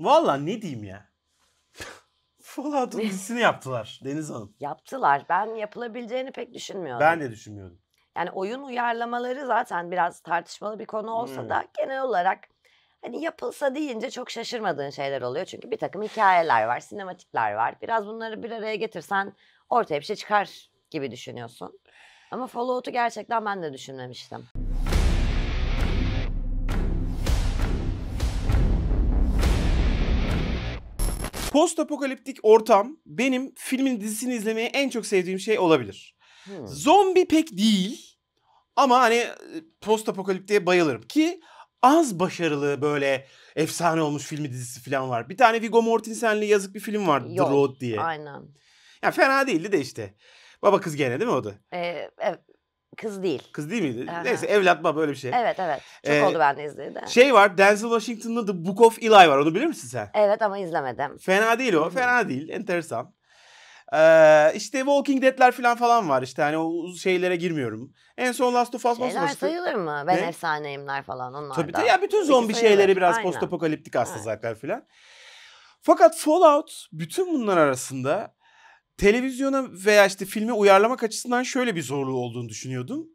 Valla ne diyeyim ya. Fallout'un dizisini yaptılar Deniz Hanım. Yaptılar. Ben yapılabileceğini pek düşünmüyorum. Ben de düşünmüyorum. Yani oyun uyarlamaları zaten biraz tartışmalı bir konu olsa hmm. da genel olarak hani yapılsa deyince çok şaşırmadığın şeyler oluyor. Çünkü bir takım hikayeler var, sinematikler var. Biraz bunları bir araya getirsen ortaya bir şey çıkar gibi düşünüyorsun. Ama Fallout'u gerçekten ben de düşünmemiştim. Post apokaliptik ortam benim filmin dizisini izlemeye en çok sevdiğim şey olabilir. Hmm. Zombi pek değil ama hani e, post apokaliptiğe bayılırım ki az başarılı böyle efsane olmuş filmi dizisi falan var. Bir tane Viggo Mortensen'li yazık bir film var Yok, The Road diye. Aynen. Ya yani fena değildi de işte. Baba kız gene değil mi o da? Ee, evet. Kız değil. Kız değil miydi? Aha. Neyse evlat baba böyle bir şey. Evet evet. Çok ee, oldu ben de izlediğimde. Şey var Denzel Washington'la The Book of Eli var. Onu bilir misin sen? Evet ama izlemedim. Fena değil o. Fena değil. Enteresan. Ee, işte Walking Dead'ler falan falan var. İşte hani o şeylere girmiyorum. En son Last of Us Şeyler nasıl sayılır mı? Ben efsaneyimler falan onlar Tabii Tabii ya bütün zombi Peki, şeyleri biraz post apokaliptik aslında evet. zaten filan. Fakat Fallout bütün bunlar arasında televizyona veya işte filme uyarlamak açısından şöyle bir zorluğu olduğunu düşünüyordum.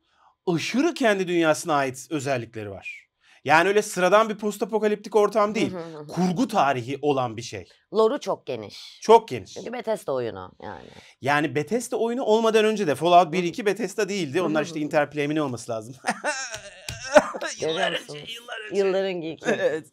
Aşırı kendi dünyasına ait özellikleri var. Yani öyle sıradan bir postapokaliptik ortam değil. kurgu tarihi olan bir şey. Lore'u çok geniş. Çok geniş. Çünkü Bethesda oyunu yani. Yani Bethesda oyunu olmadan önce de Fallout 1-2 Bethesda değildi. Onlar işte Interplay mi ne olması lazım. yıllar önce, yıllar önce. Yılların geeki. evet.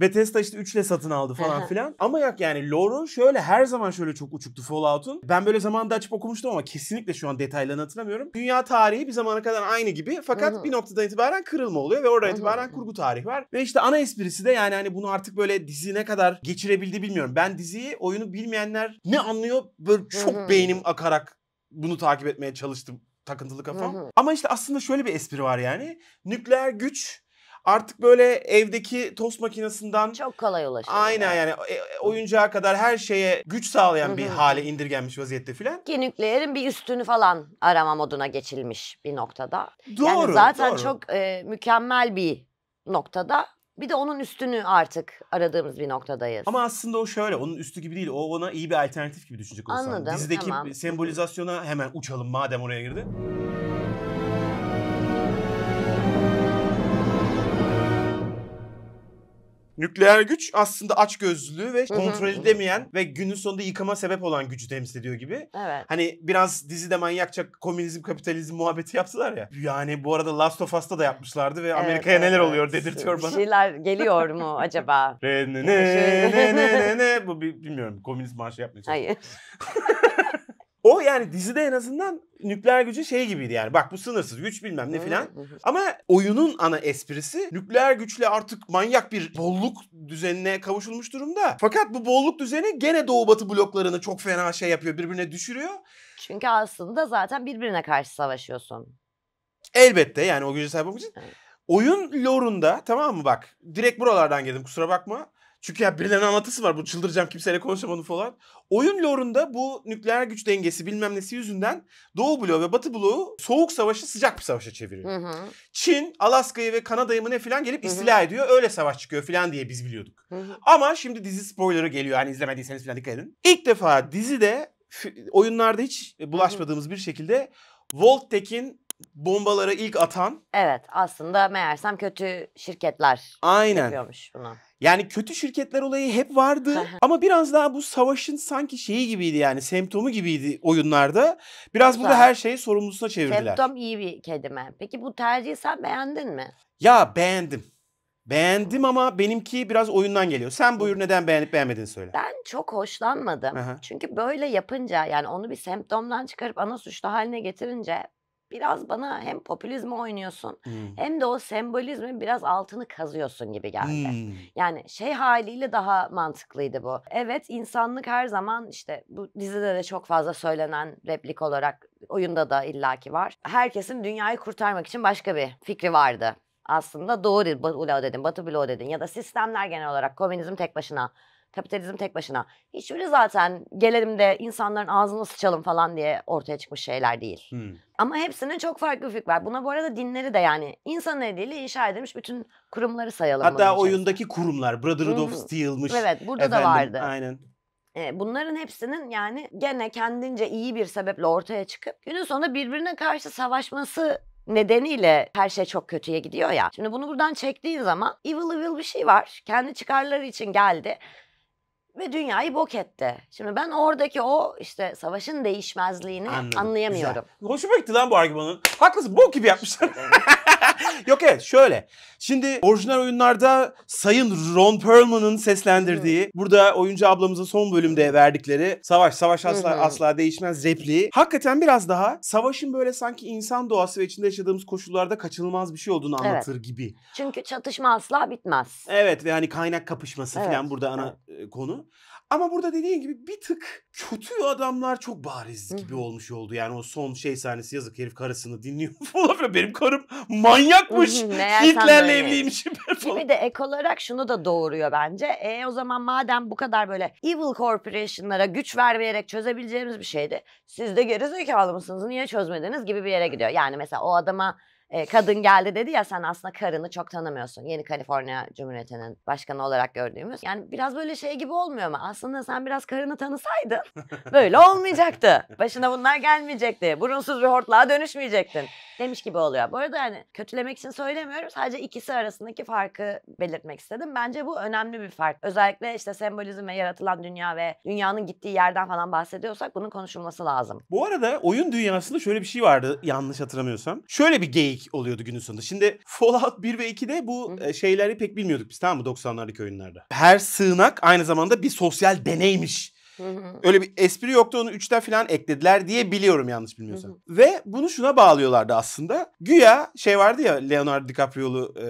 Bethesda işte 3 ile satın aldı falan filan. Ama yok yani lore'u şöyle her zaman şöyle çok uçuktu Fallout'un. Ben böyle zamanında açıp okumuştum ama kesinlikle şu an detaylarını hatırlamıyorum. Dünya tarihi bir zamana kadar aynı gibi fakat bir noktadan itibaren kırılma oluyor ve oradan itibaren kurgu tarih var. Ve işte ana esprisi de yani hani bunu artık böyle dizi ne kadar geçirebildi bilmiyorum. Ben diziyi oyunu bilmeyenler ne anlıyor böyle çok beynim akarak bunu takip etmeye çalıştım takıntılı kafam. Hı hı. Ama işte aslında şöyle bir espri var yani. Nükleer güç artık böyle evdeki tost makinesinden çok kolay ulaşılıyor. Aynen yani, yani e, e, oyuncağa kadar her şeye güç sağlayan bir hale indirgenmiş vaziyette filan. Ki nükleerin bir üstünü falan arama moduna geçilmiş bir noktada. Doğru. Yani zaten doğru. çok e, mükemmel bir noktada bir de onun üstünü artık aradığımız bir noktadayız. Ama aslında o şöyle, onun üstü gibi değil. O ona iyi bir alternatif gibi düşünecek olsan. Anladım, Dizideki tamam. sembolizasyona hemen uçalım madem oraya girdi. Nükleer güç aslında açgözlülüğü ve kontrol edemeyen ve günün sonunda yıkama sebep olan gücü temsil ediyor gibi. Evet. Hani biraz dizide manyakça komünizm kapitalizm muhabbeti yaptılar ya. Yani bu arada Last of Us'ta da yapmışlardı ve evet, Amerika'ya evet, neler oluyor dedirtiyor bana. Bir şeyler geliyor mu acaba? ne ne ne ne şey. ne bu bilmiyorum komünizm maaşı yapmayacağım. Hayır. O yani dizide en azından nükleer gücü şey gibiydi yani. Bak bu sınırsız güç bilmem ne filan. Ama oyunun ana esprisi nükleer güçle artık manyak bir bolluk düzenine kavuşulmuş durumda. Fakat bu bolluk düzeni gene doğu batı bloklarını çok fena şey yapıyor birbirine düşürüyor. Çünkü aslında zaten birbirine karşı savaşıyorsun. Elbette yani o gücü sahip olmak için. Evet. Oyun lore'unda tamam mı bak direkt buralardan geldim kusura bakma. Çünkü ya birilerinin anlatısı var. Bu çıldıracağım kimseyle konuşamadım falan. Oyun lore'unda bu nükleer güç dengesi bilmem nesi yüzünden Doğu bloğu ve Batı bloğu soğuk savaşı sıcak bir savaşa çeviriyor. Hı hı. Çin Alaska'yı ve Kanada'yı mı ne filan gelip istila hı hı. ediyor. Öyle savaş çıkıyor filan diye biz biliyorduk. Hı hı. Ama şimdi dizi spoilerı geliyor. Hani izlemediyseniz filan dikkat edin. İlk defa dizide oyunlarda hiç bulaşmadığımız hı hı. bir şekilde Tekin Bombalara ilk atan. Evet aslında meğersem kötü şirketler Aynen. yapıyormuş bunu. Yani kötü şirketler olayı hep vardı ama biraz daha bu savaşın sanki şeyi gibiydi yani semptomu gibiydi oyunlarda. Biraz burada her şeyi sorumlusuna çevirdiler. Semptom iyi bir kelime. Peki bu tercihi sen beğendin mi? Ya beğendim. Beğendim ama benimki biraz oyundan geliyor. Sen buyur neden beğenip beğenmediğini söyle. Ben çok hoşlanmadım. Aha. Çünkü böyle yapınca yani onu bir semptomdan çıkarıp ana suçlu haline getirince biraz bana hem popülizme oynuyorsun hmm. hem de o sembolizmin biraz altını kazıyorsun gibi geldi. Hmm. Yani şey haliyle daha mantıklıydı bu. Evet insanlık her zaman işte bu dizide de çok fazla söylenen replik olarak oyunda da illaki var. Herkesin dünyayı kurtarmak için başka bir fikri vardı. Aslında doğru, Batı dedin, Batı bloğu dedin ya da sistemler genel olarak komünizm tek başına Kapitalizm tek başına. Hiçbiri zaten gelelim de insanların ağzını sıçalım falan diye ortaya çıkmış şeyler değil. Hmm. Ama hepsinin çok farklı bir var. Buna bu arada dinleri de yani insan eliyle inşa edilmiş bütün kurumları sayalım. Hatta oyundaki kurumlar Brotherhood hmm. of Steel'mış. Evet burada Efendim, da vardı. Aynen. E, bunların hepsinin yani gene kendince iyi bir sebeple ortaya çıkıp günün sonunda birbirine karşı savaşması nedeniyle her şey çok kötüye gidiyor ya. Şimdi bunu buradan çektiğin zaman evil evil bir şey var. Kendi çıkarları için geldi ve dünyayı bok etti. Şimdi ben oradaki o işte savaşın değişmezliğini Anladım. anlayamıyorum. Güzel. Hoşuma gitti lan bu argümanın. Haklısın bok gibi yapmışlar. Yok evet şöyle. Şimdi orijinal oyunlarda Sayın Ron Perlman'ın seslendirdiği, Hı. burada oyuncu ablamızın son bölümde verdikleri savaş savaş asla Hı -hı. asla değişmez repliği hakikaten biraz daha savaşın böyle sanki insan doğası ve içinde yaşadığımız koşullarda kaçınılmaz bir şey olduğunu anlatır evet. gibi. Çünkü çatışma asla bitmez. Evet ve hani kaynak kapışması evet. falan burada ana evet. E, konu. Ama burada dediğin gibi bir tık kötü adamlar çok bariz gibi olmuş oldu. Yani o son şey sahnesi yazık herif karısını dinliyor falan Benim karım manyakmış. Meğersem Hitler'le böyle. evliymiş falan. de ek olarak şunu da doğuruyor bence. E o zaman madem bu kadar böyle evil corporation'lara güç vermeyerek çözebileceğimiz bir şeydi. Siz de geri zekalı mısınız? Niye çözmediniz gibi bir yere gidiyor. Yani mesela o adama e, kadın geldi dedi ya sen aslında karını çok tanımıyorsun. Yeni Kaliforniya Cumhuriyeti'nin başkanı olarak gördüğümüz. Yani biraz böyle şey gibi olmuyor mu? Aslında sen biraz karını tanısaydın böyle olmayacaktı. Başına bunlar gelmeyecekti. Burunsuz bir hortlağa dönüşmeyecektin. Demiş gibi oluyor. Bu arada yani kötülemek için söylemiyorum. Sadece ikisi arasındaki farkı belirtmek istedim. Bence bu önemli bir fark. Özellikle işte sembolizm ve yaratılan dünya ve dünyanın gittiği yerden falan bahsediyorsak bunun konuşulması lazım. Bu arada oyun dünyasında şöyle bir şey vardı yanlış hatırlamıyorsam. Şöyle bir geyik komik oluyordu günün sonunda. Şimdi Fallout 1 ve 2'de bu Hı. E, şeyleri pek bilmiyorduk biz tamam mı 90'lardaki oyunlarda. Her sığınak aynı zamanda bir sosyal deneymiş Öyle bir espri yoktu onu 3'ten falan eklediler diye biliyorum yanlış bilmiyorsam. Ve bunu şuna bağlıyorlardı aslında. Güya şey vardı ya Leonardo DiCaprio'lu e,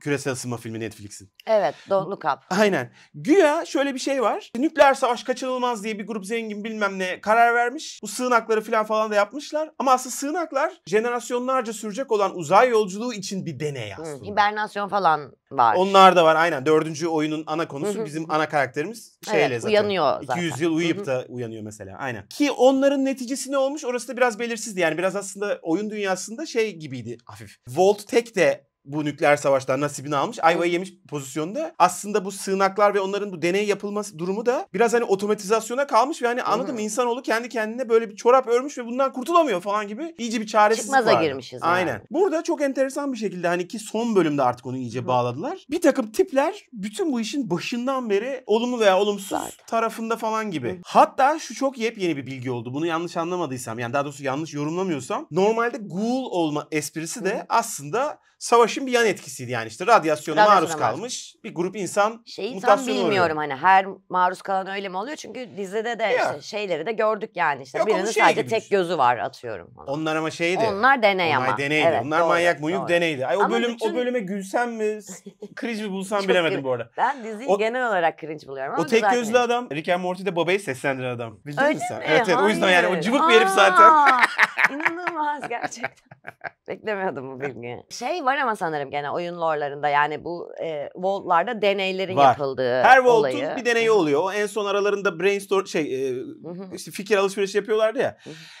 küresel ısınma filmi Netflix'in. Evet Don't Look Up. Aynen. Güya şöyle bir şey var. Nükleer savaş kaçınılmaz diye bir grup zengin bilmem ne karar vermiş. Bu sığınakları falan falan da yapmışlar. Ama aslında sığınaklar jenerasyonlarca sürecek olan uzay yolculuğu için bir deney aslında. hibernasyon falan var. Onlar da var aynen. Dördüncü oyunun ana konusu bizim ana karakterimiz şeyle evet, zaten. Uyanıyor zaten. 200 yıl uyuyup da uyanıyor mesela. Aynen. Ki onların neticesi ne olmuş orası da biraz belirsizdi. Yani biraz aslında oyun dünyasında şey gibiydi hafif. Volt Tech de bu nükleer savaştan nasibini almış. Ayvayı yemiş pozisyonda. Aslında bu sığınaklar ve onların bu deney yapılması durumu da biraz hani otomatizasyona kalmış ve hani anladım Hı-hı. insanoğlu kendi kendine böyle bir çorap örmüş ve bundan kurtulamıyor falan gibi iyice bir çaresizlik Çıkmaza var. girmişiz. Aynen. Yani. Burada çok enteresan bir şekilde hani ki son bölümde artık onu iyice Hı. bağladılar. Bir takım tipler bütün bu işin başından beri olumlu veya olumsuz Zaten. tarafında falan gibi. Hı. Hatta şu çok yepyeni bir bilgi oldu. Bunu yanlış anlamadıysam yani daha doğrusu yanlış yorumlamıyorsam normalde ghoul olma esprisi de Hı. aslında savaşın bir yan etkisiydi yani işte radyasyona, maruz, maruz kalmış bir grup insan Şeyi tam bilmiyorum oluyor. hani her maruz kalan öyle mi oluyor? Çünkü dizide de işte şeyleri de gördük yani işte Yok, birinin şey sadece tek gözü var atıyorum. Ona. Onlar ama şeydi. Onlar deney onlar ama. Deneydi. Evet, Onlar doğru, manyak muyuk deneydi. Ay, o, ama bölüm, bütün... o bölüme gülsem mi, cringe mi bulsam bilemedim bu arada. Ben diziyi o, genel olarak cringe buluyorum ama O tek gözlü değil. adam Rick and Morty'de babayı seslendiren adam. Bildin öyle mi sen? Evet, evet o yüzden yani o cıvık bir herif zaten. İnanılmaz gerçekten. Beklemiyordum bu bilgiyi. Şey var var ama sanırım gene oyun lore'larında yani bu e, vault'larda deneylerin var. yapıldığı Her vault'un olayı. bir deneyi oluyor. O en son aralarında brainstorm şey e, işte fikir alışverişi yapıyorlardı ya.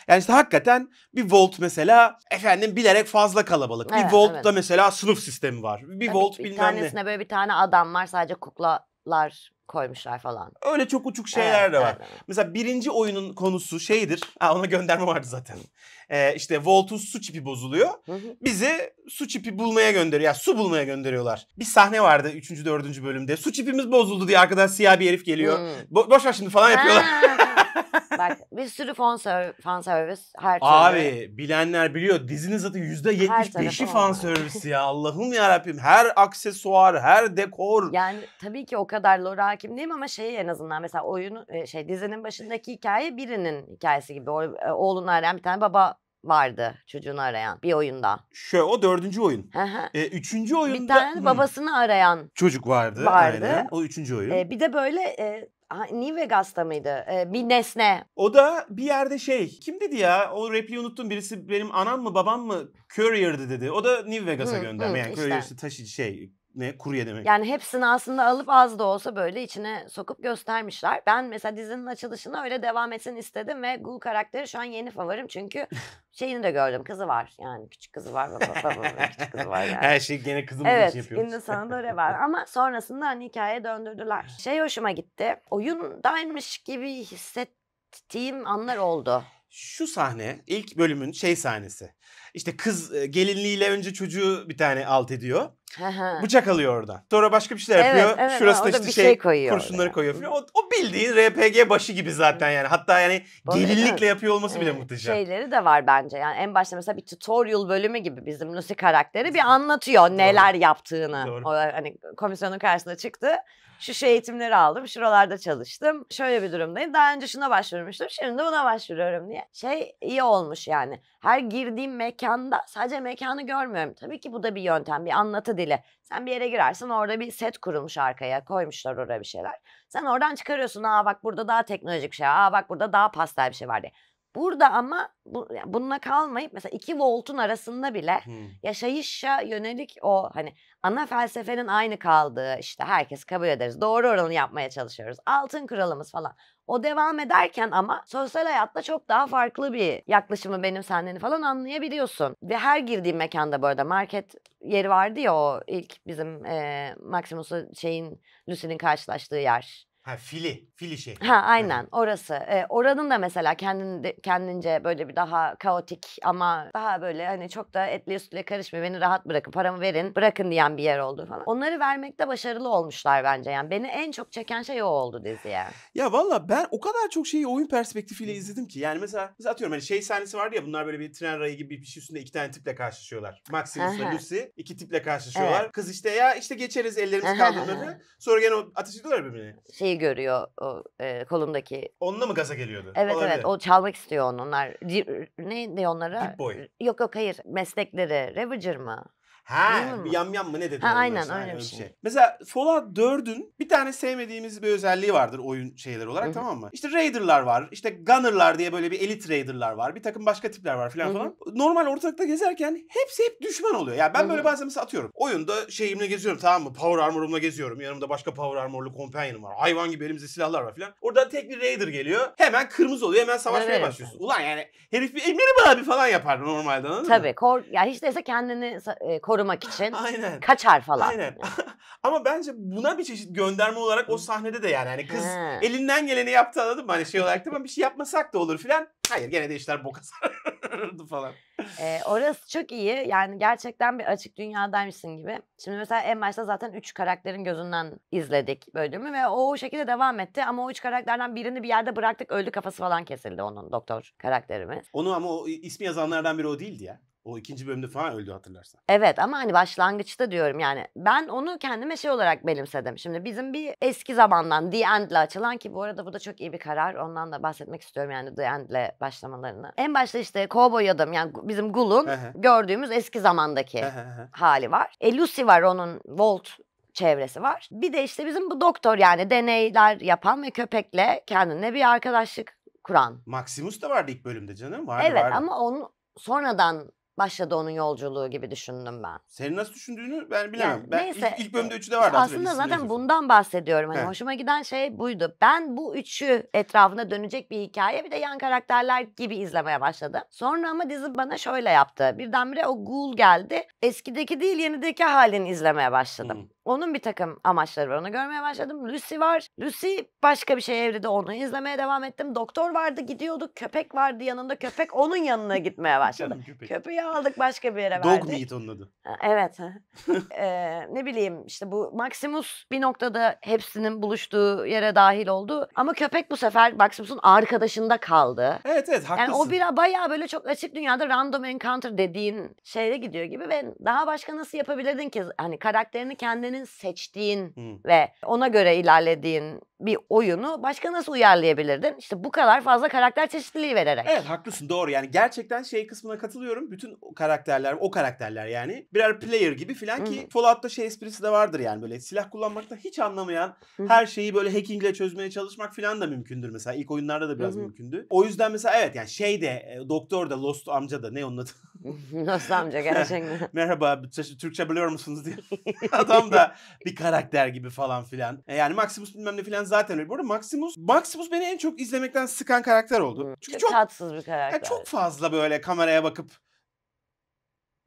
yani işte hakikaten bir vault mesela efendim bilerek fazla kalabalık. Evet, bir vault'ta evet. mesela sınıf sistemi var. Bir Tabii, vault bir bilmem tanesine ne. böyle bir tane adam var sadece kukla kitaplar koymuşlar falan. Öyle çok uçuk şeyler evet, de var. Evet. Mesela birinci oyunun konusu şeydir. Ha, ona gönderme vardı zaten. Ee, işte Volt'un su çipi bozuluyor. Bizi su çipi bulmaya gönderiyor. Yani su bulmaya gönderiyorlar. Bir sahne vardı 3. 4. bölümde. Su çipimiz bozuldu diye arkadaş siyah bir herif geliyor. Bo- boş ver şimdi falan yapıyorlar. Bak bir sürü fan, fan servis her türlü. Abi bilenler biliyor. Dizinin zaten %75'i fan servisi ya. Allah'ım ya Rabbim. Her aksesuar, her dekor. Yani tabii ki o kadar lore hakim değilim ama şey en azından mesela oyunu e, şey dizinin başındaki hikaye birinin hikayesi gibi. O, e, oğlunu arayan bir tane baba vardı çocuğunu arayan bir oyunda. Şöyle o dördüncü oyun. e, üçüncü oyunda... Bir tane babasını arayan. Çocuk vardı. Vardı. Aynen. O üçüncü oyun. E, bir de böyle e, New Vegas'ta mıydı? Ee, bir nesne. O da bir yerde şey. Kim dedi ya? O repliği unuttum. Birisi benim anam mı babam mı courier'dı dedi. O da New Vegas'a gönderme. yani işte. courier taşıcı şey ne? Kurye demek. Yani hepsini aslında alıp az da olsa böyle içine sokup göstermişler. Ben mesela dizinin açılışını öyle devam etsin istedim ve Gul karakteri şu an yeni favorim çünkü şeyini de gördüm. Kızı var yani küçük kızı var. Baba, baba, küçük kızı var yani. Her şey gene kızımız evet, için yapıyoruz. Evet Hindistan'da öyle var ama sonrasında hani hikaye döndürdüler. Şey hoşuma gitti. Oyundaymış gibi hissettiğim anlar oldu şu sahne ilk bölümün şey sahnesi. İşte kız e, gelinliğiyle önce çocuğu bir tane alt ediyor. Bıçak alıyor oradan. Sonra başka bir şeyler evet, yapıyor. Evet, Şurası da işte şey, şey koyuyor kurşunları oraya. koyuyor falan. O, o bildiğin RPG başı gibi zaten yani. Hatta yani gelinlikle yapıyor olması evet. bile ee, muhteşem. Şeyleri de var bence. Yani en başta mesela bir tutorial bölümü gibi bizim Lucy karakteri bir anlatıyor neler Doğru. yaptığını. Doğru. O hani komisyonun karşısına çıktı şu şu şey eğitimleri aldım, şuralarda çalıştım. Şöyle bir durumdayım. Daha önce şuna başvurmuştum, şimdi de buna başvuruyorum diye. Şey iyi olmuş yani. Her girdiğim mekanda sadece mekanı görmüyorum. Tabii ki bu da bir yöntem, bir anlatı dili. Sen bir yere girersin orada bir set kurulmuş arkaya, koymuşlar oraya bir şeyler. Sen oradan çıkarıyorsun. Aa bak burada daha teknolojik bir şey, aa bak burada daha pastel bir şey var diye. Burada ama bu, yani bununla kalmayıp mesela iki voltun arasında bile hmm. yaşayışa yönelik o hani ana felsefenin aynı kaldığı işte herkes kabul ederiz. Doğru oranı yapmaya çalışıyoruz. Altın kuralımız falan. O devam ederken ama sosyal hayatta çok daha farklı bir yaklaşımı benim sendeni falan anlayabiliyorsun. Ve her girdiğim mekanda bu arada market yeri vardı ya o ilk bizim e, Maximus'la şeyin Lucy'nin karşılaştığı yer. Ha Fili, Fili şey. Ha aynen evet. orası. Ee, oranın da mesela kendinde kendince böyle bir daha kaotik ama daha böyle hani çok da etli üstüyle karışmıyor. Beni rahat bırakın, paramı verin, bırakın diyen bir yer oldu falan. Onları vermekte başarılı olmuşlar bence yani. Beni en çok çeken şey o oldu diziye. Ya valla ben o kadar çok şeyi oyun perspektifiyle izledim ki. Yani mesela, mesela atıyorum hani şey sahnesi vardı ya bunlar böyle bir tren rayı gibi bir şey üstünde iki tane tiple karşılaşıyorlar. ve Lucy iki tiple karşılaşıyorlar. Evet. Kız işte ya işte geçeriz ellerimiz kaldırmadı. Sonra gene ateş ediyorlar birbirine. Şey şeyi görüyor o, e, kolundaki. Onunla mı gaza geliyordu? Evet Olabilir. evet o çalmak istiyor Onlar ne diyor onlara? Deep boy. Yok yok hayır meslekleri. Ravager mı? Ha, bir yam yam mı ne dedi? Ha, aynen öyle, bir şey. şey. Mesela Fallout dördün bir tane sevmediğimiz bir özelliği vardır oyun şeyler olarak tamam mı? İşte Raider'lar var, işte Gunner'lar diye böyle bir elit Raider'lar var, bir takım başka tipler var filan falan. Normal ortalıkta gezerken hepsi hep düşman oluyor. Yani ben böyle bazen mesela atıyorum. Oyunda şeyimle geziyorum tamam mı? Power Armor'umla geziyorum. Yanımda başka Power Armor'lu kompanyanım var. Hayvan gibi elimizde silahlar var filan. Orada tek bir Raider geliyor. Hemen kırmızı oluyor. Hemen savaşmaya evet. başlıyorsun. Ulan yani herif bir emir abi falan yapar normalde anladın Tabii, mı? Tabii. Kor- yani hiç değilse kendini e, koru korumak için Aynen. kaçar falan. Aynen. Ama bence buna bir çeşit gönderme olarak o sahnede de yani. Hani kız He. elinden geleni yaptı anladın mı? Hani şey olarak tamam bir şey yapmasak da olur filan. Hayır gene de işler boka sarardı falan. Ee, orası çok iyi. Yani gerçekten bir açık dünyadaymışsın gibi. Şimdi mesela en başta zaten üç karakterin gözünden izledik bölümü ve o o şekilde devam etti. Ama o üç karakterden birini bir yerde bıraktık. Öldü kafası falan kesildi onun doktor karakterimiz. Onu ama o ismi yazanlardan biri o değildi ya. O ikinci bölümde falan öldü hatırlarsan. Evet ama hani başlangıçta diyorum yani. Ben onu kendime şey olarak benimsedim. Şimdi bizim bir eski zamandan The End ile açılan ki bu arada bu da çok iyi bir karar. Ondan da bahsetmek istiyorum yani The End ile başlamalarını. En başta işte Cowboy Adam yani bizim Gul'un gördüğümüz eski zamandaki hali var. E Lucy var onun Volt çevresi var. Bir de işte bizim bu doktor yani deneyler yapan ve köpekle kendine bir arkadaşlık kuran. Maximus da vardı ilk bölümde canım. Vardı, evet vardı. ama onu sonradan başladı onun yolculuğu gibi düşündüm ben. Senin nasıl düşündüğünü ben bilemem. Yani, ben neyse, ilk, ilk bölümde üçü de vardı. Aslında zaten bundan bahsediyorum. Hani hoşuma giden şey buydu. Ben bu üçü etrafında dönecek bir hikaye bir de yan karakterler gibi izlemeye başladım. Sonra ama dizi bana şöyle yaptı. Birdenbire o ghoul geldi. Eskideki değil yenideki halini izlemeye başladım. Hmm. Onun bir takım amaçları var. Onu görmeye başladım. Lucy var. Lucy başka bir şey evredi. Onu izlemeye devam ettim. Doktor vardı gidiyorduk. Köpek vardı yanında. Köpek onun yanına gitmeye başladı. Köpeği aldık başka bir yere Dog verdik. Dog Meat onun adı. Evet. ee, ne bileyim işte bu Maximus bir noktada hepsinin buluştuğu yere dahil oldu. Ama köpek bu sefer Maximus'un arkadaşında kaldı. Evet evet haklısın. Yani o bir bayağı böyle çok açık dünyada random encounter dediğin şeyle gidiyor gibi ve daha başka nasıl yapabilirdin ki? Hani karakterini kendini senin seçtiğin Hı. ve ona göre ilerlediğin bir oyunu başka nasıl uyarlayabilirdin? İşte bu kadar fazla karakter çeşitliliği vererek. Evet haklısın doğru yani gerçekten şey kısmına katılıyorum. Bütün o karakterler o karakterler yani birer player gibi filan ki Fallout'ta şey esprisi de vardır yani böyle silah kullanmakta hiç anlamayan Hı. her şeyi böyle hackingle çözmeye çalışmak filan da mümkündür mesela. ilk oyunlarda da biraz Hı. mümkündü. O yüzden mesela evet yani şey de e, doktor da Lost amca da ne onun adı? Lost amca gerçekten. Merhaba Türkçe biliyor musunuz diye. Adam da da bir karakter gibi falan filan. E, yani Maximus bilmem ne filan zaten öyle. Bu arada Maximus, Maximus beni en çok izlemekten sıkan karakter oldu. Çünkü çok, çok tatsız bir karakter. Yani çok fazla böyle kameraya bakıp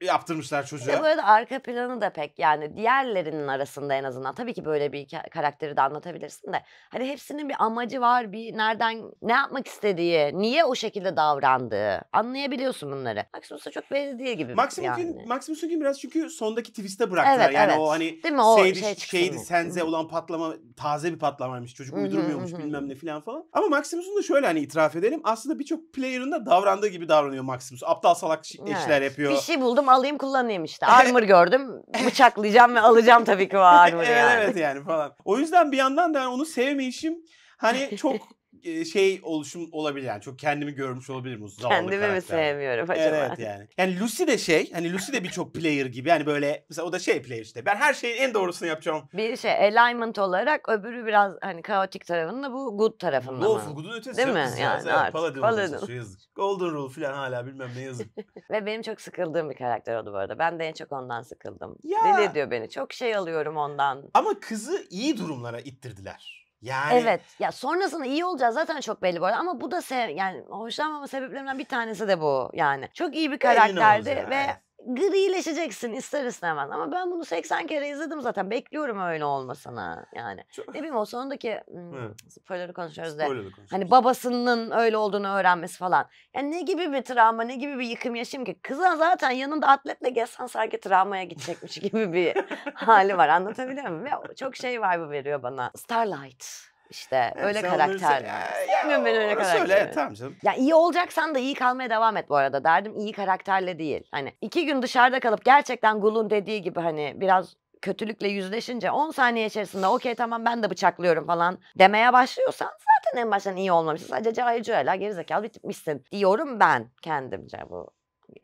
yaptırmışlar çocuğa. bu arada arka planı da pek yani diğerlerinin arasında en azından. Tabii ki böyle bir karakteri de anlatabilirsin de. Hani hepsinin bir amacı var. Bir nereden ne yapmak istediği, niye o şekilde davrandığı. Anlayabiliyorsun bunları. Maximus'a çok benzediği gibi. Maximus'un yani. Maximus biraz çünkü sondaki twist'e bıraktılar. Evet, yani evet. o hani değil mi? O seydi, şey şeydi senze olan patlama taze bir patlamaymış. Çocuk uydurmuyormuş bilmem ne filan falan. Ama Maximus'un da şöyle hani itiraf edelim. Aslında birçok player'ın da davrandığı gibi davranıyor Maximus. Aptal salak evet. işler yapıyor. Bir şey buldum alayım kullanayım işte. Armor gördüm. Bıçaklayacağım ve alacağım tabii ki o armor'ı yani. evet evet yani falan. O yüzden bir yandan da onu sevmeyişim hani çok şey oluşum olabilir yani. Çok kendimi görmüş olabilirim uzun Kendimi mi sevmiyorum acaba? Evet yani. Yani Lucy de şey hani Lucy de birçok player gibi yani böyle mesela o da şey player işte. Ben her şeyin en doğrusunu yapacağım. Bir şey alignment olarak öbürü biraz hani kaotik tarafında bu good tarafında. Bu olsun good'un ötesi. Değil mi? Yani evet, artık. Paladin, Paladin. Olsun, şey yazık. Golden Rule falan hala bilmem ne yazık. Ve benim çok sıkıldığım bir karakter oldu bu arada. Ben de en çok ondan sıkıldım. Ya. Deli ediyor beni. Çok şey alıyorum ondan. Ama kızı iyi durumlara ittirdiler. Yani Evet. Ya sonrasında iyi olacağız zaten çok belli bu arada ama bu da sev yani hoşlanmama sebeplerinden bir tanesi de bu yani. Çok iyi bir karakterdi ve evet grileşeceksin ister istemez. Ama ben bunu 80 kere izledim zaten. Bekliyorum öyle olmasını yani. Çok... Ne bileyim o sonundaki evet. spoiler'ı konuşuyoruz da. Hani babasının öyle olduğunu öğrenmesi falan. Yani ne gibi bir travma, ne gibi bir yıkım yaşayayım ki? kıza zaten yanında atletle gelsen sanki travmaya gidecekmiş gibi bir hali var. Anlatabiliyor muyum? Ve çok şey vibe veriyor bana. Starlight. İşte yani öyle karakter. Sevmiyorum ben öyle karakter. Söyle tamam canım. Ya iyi olacaksan da iyi kalmaya devam et bu arada. Derdim iyi karakterle değil. Hani iki gün dışarıda kalıp gerçekten Gul'un dediği gibi hani biraz kötülükle yüzleşince 10 saniye içerisinde okey tamam ben de bıçaklıyorum falan demeye başlıyorsan zaten en baştan iyi olmamışsın. Sadece cahil cüela gerizekalı bitmişsin diyorum ben kendimce bu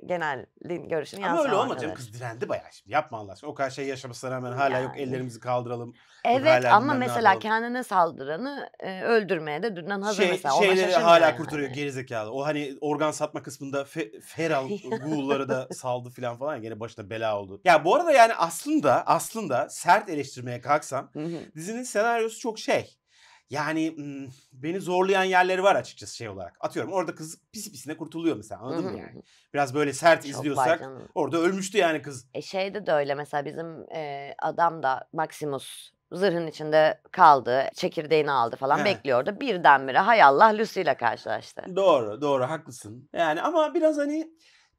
genel din görüşünü yansımamaktadır. Ama öyle olmadı canım kız direndi bayağı şimdi. Yapma Allah aşkına. O kadar şey yaşamasına rağmen hala yani. yok ellerimizi kaldıralım. Evet ama mesela kendine saldıranı e, öldürmeye de dünden hazır şey, mesela. Ona hala yani. kurtarıyor gerizekalı. O hani organ satma kısmında fe, feral ghoul'ları da saldı falan falan gene başına bela oldu. Ya bu arada yani aslında aslında sert eleştirmeye kalksam dizinin senaryosu çok şey yani beni zorlayan yerleri var açıkçası şey olarak. Atıyorum orada kız pis pisine kurtuluyor mesela anladın Hı-hı. mı yani? Biraz böyle sert Çok izliyorsak orada ölmüştü yani kız. E şeyde de öyle mesela bizim e, adam da Maximus zırhın içinde kaldı, çekirdeğini aldı falan He. bekliyordu. Birdenbire hay Allah Lucy ile karşılaştı. Doğru doğru haklısın. Yani ama biraz hani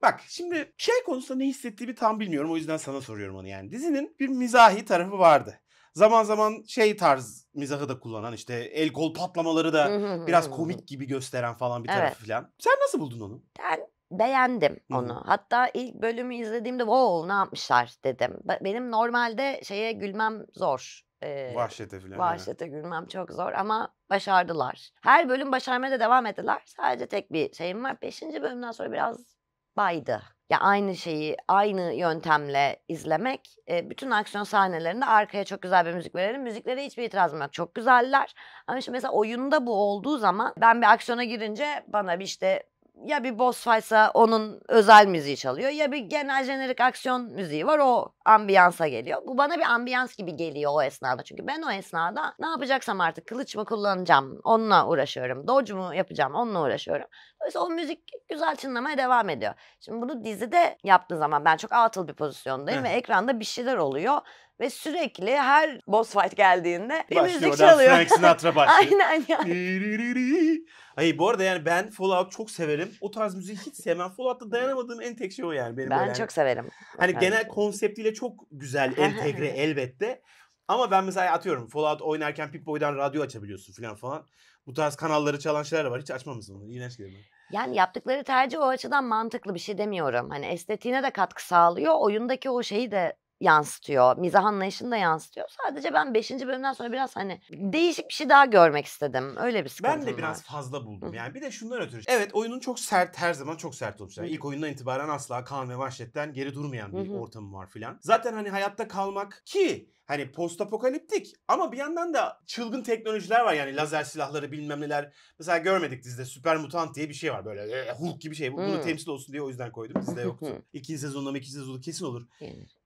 Bak şimdi şey konusunda ne hissettiğimi tam bilmiyorum o yüzden sana soruyorum onu yani. Dizinin bir mizahi tarafı vardı. Zaman zaman şey tarz mizahı da kullanan işte el kol patlamaları da biraz komik gibi gösteren falan bir tarafı evet. falan. Sen nasıl buldun onu? Ben beğendim Hı-hı. onu. Hatta ilk bölümü izlediğimde wow ne yapmışlar dedim. Benim normalde şeye gülmem zor. Ee, vahşete falan. Vahşete yani. gülmem çok zor ama başardılar. Her bölüm başarmaya da devam ettiler. Sadece tek bir şeyim var. Beşinci bölümden sonra biraz baydı ya aynı şeyi aynı yöntemle izlemek e, bütün aksiyon sahnelerinde arkaya çok güzel bir müzik verelim. Müziklere hiçbir itirazım yok. Çok güzeller. Ama şimdi mesela oyunda bu olduğu zaman ben bir aksiyona girince bana bir işte ya bir boss fight'sa onun özel müziği çalıyor ya bir genel jenerik aksiyon müziği var o ambiyansa geliyor. Bu bana bir ambiyans gibi geliyor o esnada çünkü ben o esnada ne yapacaksam artık kılıç mı kullanacağım onunla uğraşıyorum. Dodge mu yapacağım onunla uğraşıyorum. Dolayısıyla o müzik güzel çınlamaya devam ediyor. Şimdi bunu dizide yaptığı zaman ben çok atıl bir pozisyondayım Hı. ve ekranda bir şeyler oluyor ve sürekli her boss fight geldiğinde bir müzik çalıyor. Frank Sinatra başlıyor. Aynen yani. Hayır bu arada yani ben Fallout çok severim. O tarz müziği hiç sevmem. Fallout'ta dayanamadığım en tek şey o yani. Benim ben yani. çok severim. Hani evet. genel konseptiyle çok güzel entegre elbette. Ama ben mesela atıyorum Fallout oynarken Pip Boy'dan radyo açabiliyorsun falan falan. Bu tarz kanalları çalan şeyler var. Hiç açmamışsın onu. İğrenç geliyor Yani yaptıkları tercih o açıdan mantıklı bir şey demiyorum. Hani estetiğine de katkı sağlıyor. Oyundaki o şeyi de yansıtıyor. Mizah anlayışını da yansıtıyor. Sadece ben 5. bölümden sonra biraz hani değişik bir şey daha görmek istedim. Öyle bir sıkıntım Ben de biraz var. fazla buldum. Yani bir de şundan ötürü. Evet oyunun çok sert her zaman çok sert olmuş. Yani ilk oyundan itibaren asla kan ve vahşetten geri durmayan bir ortamı var filan. Zaten hani hayatta kalmak ki hani post apokaliptik ama bir yandan da çılgın teknolojiler var yani lazer silahları bilmem neler. Mesela görmedik dizide süper mutant diye bir şey var böyle eh, eh, Hulk gibi şey. Bunu temsil olsun diye o yüzden koydum. Dizide yoktu. ikinci sezonda mı ikinci sezonda kesin olur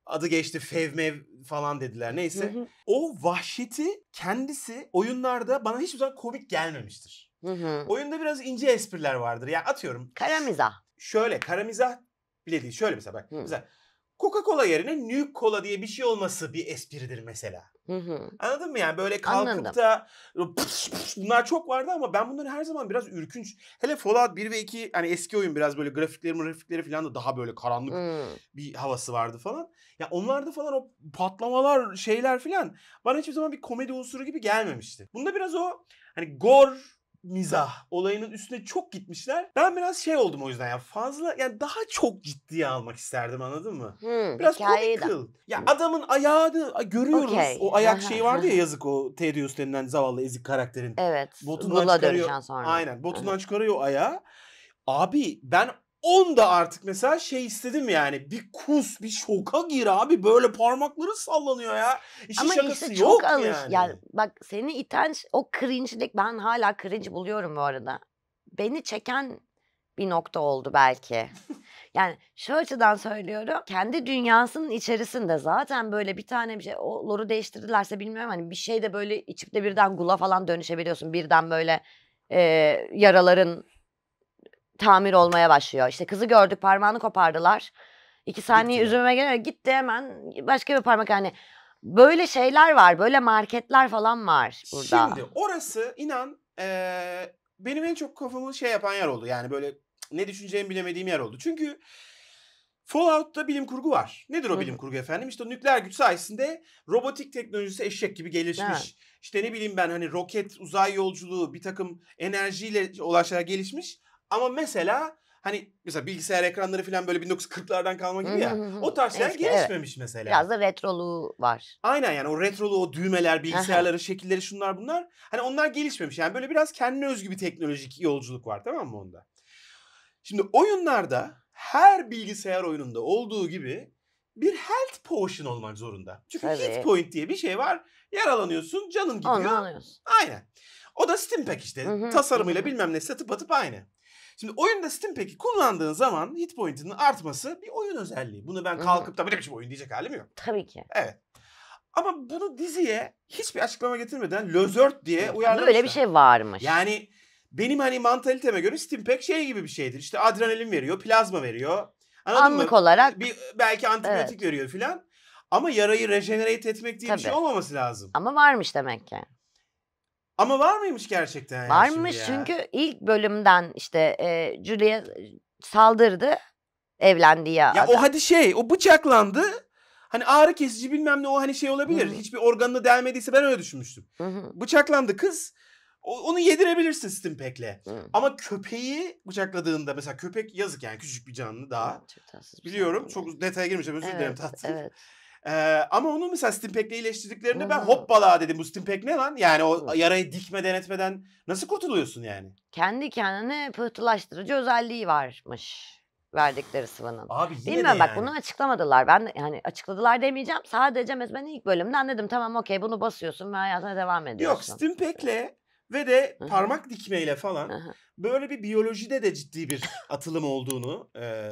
adı geçti fevme falan dediler neyse. Hı hı. O vahşeti kendisi oyunlarda bana hiçbir zaman komik gelmemiştir. Hı hı. Oyunda biraz ince espriler vardır. Ya yani atıyorum. karamiza Şöyle karamiza bile değil. Şöyle mesela bak. Hı. Mesela Coca-Cola yerine New Cola diye bir şey olması bir espridir mesela. Hı hı. Anladın mı yani böyle kalkıp Anladım. da pış pış bunlar çok vardı ama ben bunları her zaman biraz ürkünç. Hele Fallout 1 ve 2 hani eski oyun biraz böyle grafikleri grafikleri falan da daha böyle karanlık hmm. bir havası vardı falan. Ya yani onlarda falan o patlamalar şeyler falan bana hiçbir zaman bir komedi unsuru gibi gelmemişti. Bunda biraz o hani gore mizah olayının üstüne çok gitmişler. Ben biraz şey oldum o yüzden ya fazla yani daha çok ciddiye almak isterdim anladın mı? Hmm, biraz komik Ya adamın ayağını görüyoruz. Okay. O ayak şeyi vardı ya yazık o Teddy denilen zavallı ezik karakterin. Evet. Botundan Bula çıkarıyor. sonra. Aynen botundan çıkarıyor o ayağı. Abi ben Onda artık mesela şey istedim yani bir kus bir şoka gir abi böyle parmakları sallanıyor ya. İşin Ama şakası işte çok yok alış. yani. yani. Bak seni iten o cringe'lik ben hala cringe buluyorum bu arada. Beni çeken bir nokta oldu belki. Yani şu açıdan söylüyorum. Kendi dünyasının içerisinde zaten böyle bir tane bir şey. O loru değiştirdilerse bilmiyorum hani bir şey de böyle içipte birden gula falan dönüşebiliyorsun. Birden böyle e, yaraların tamir olmaya başlıyor. İşte kızı gördük parmağını kopardılar. İki saniye gitti. üzülme gelerek gitti hemen başka bir parmak hani. Böyle şeyler var. Böyle marketler falan var burada. Şimdi orası inan ee, benim en çok kafamı şey yapan yer oldu. Yani böyle ne düşüneceğimi bilemediğim yer oldu. Çünkü Fallout'ta bilim kurgu var. Nedir o Hı. bilim kurgu efendim? İşte nükleer güç sayesinde robotik teknolojisi eşek gibi gelişmiş. Evet. İşte ne bileyim ben hani roket, uzay yolculuğu bir takım enerjiyle ulaşarak gelişmiş. Ama mesela hani mesela bilgisayar ekranları falan böyle 1940'lardan kalma gibi ya. o tarz şeyler gelişmemiş evet. mesela. Biraz da retroluğu var. Aynen yani o retroluğu, o düğmeler, bilgisayarların şekilleri şunlar bunlar. Hani onlar gelişmemiş. Yani böyle biraz kendine özgü bir teknolojik yolculuk var tamam mı onda? Şimdi oyunlarda her bilgisayar oyununda olduğu gibi bir health potion olmak zorunda. Çünkü Tabii. hit point diye bir şey var. Yaralanıyorsun, canın gidiyor. Onu alıyorsun. Aynen. O da Steam Pack işte. Hı hı, Tasarımıyla hı. bilmem ne satıp atıp aynı. Şimdi oyunda Steam peki kullandığın zaman hit pointinin artması bir oyun özelliği. Bunu ben kalkıp da bu ne şey, oyun diyecek halim yok. Tabii ki. Evet. Ama bunu diziye hiçbir açıklama getirmeden lözört diye uyarlamışlar. Böyle bir şey varmış. Yani benim hani mantaliteme göre Steam Pack şey gibi bir şeydir. İşte adrenalin veriyor, plazma veriyor. Anladın Anlık mı? olarak. Bir, belki antibiyotik evet. veriyor filan. Ama yarayı rejenerate etmek diye Tabii. bir şey olmaması lazım. Ama varmış demek ki. Ama var mıymış gerçekten? Varmış ya? çünkü ilk bölümden işte e, Julia saldırdı evlendi ya. Ya o hadi şey o bıçaklandı. Hani ağrı kesici bilmem ne o hani şey olabilir. Hı-hı. Hiçbir organına değmediyse ben öyle düşünmüştüm. Hı-hı. Bıçaklandı kız. O, onu yedirebilirsin Stimpek'le. Ama köpeği bıçakladığında mesela köpek yazık yani küçük bir canlı daha. Hı, çok şey Biliyorum şey çok detaya girmeyeceğim özür evet, dilerim tatlım. Evet. Ee, ama onu mesela Stimpek'le iyileştirdiklerinde ben hoppala dedim bu stimpak ne lan? Yani o yarayı dikmeden etmeden nasıl kurtuluyorsun yani? Kendi kendine pıhtılaştırıcı özelliği varmış verdikleri sıvının. Abi yine Bilmiyorum bak yani. bunu açıklamadılar. Ben de, yani açıkladılar demeyeceğim. Sadece ben ilk bölümden dedim tamam okey bunu basıyorsun ve hayatına devam ediyorsun. Yok Stimpek'le ve de parmak dikmeyle falan böyle bir biyolojide de ciddi bir atılım olduğunu e,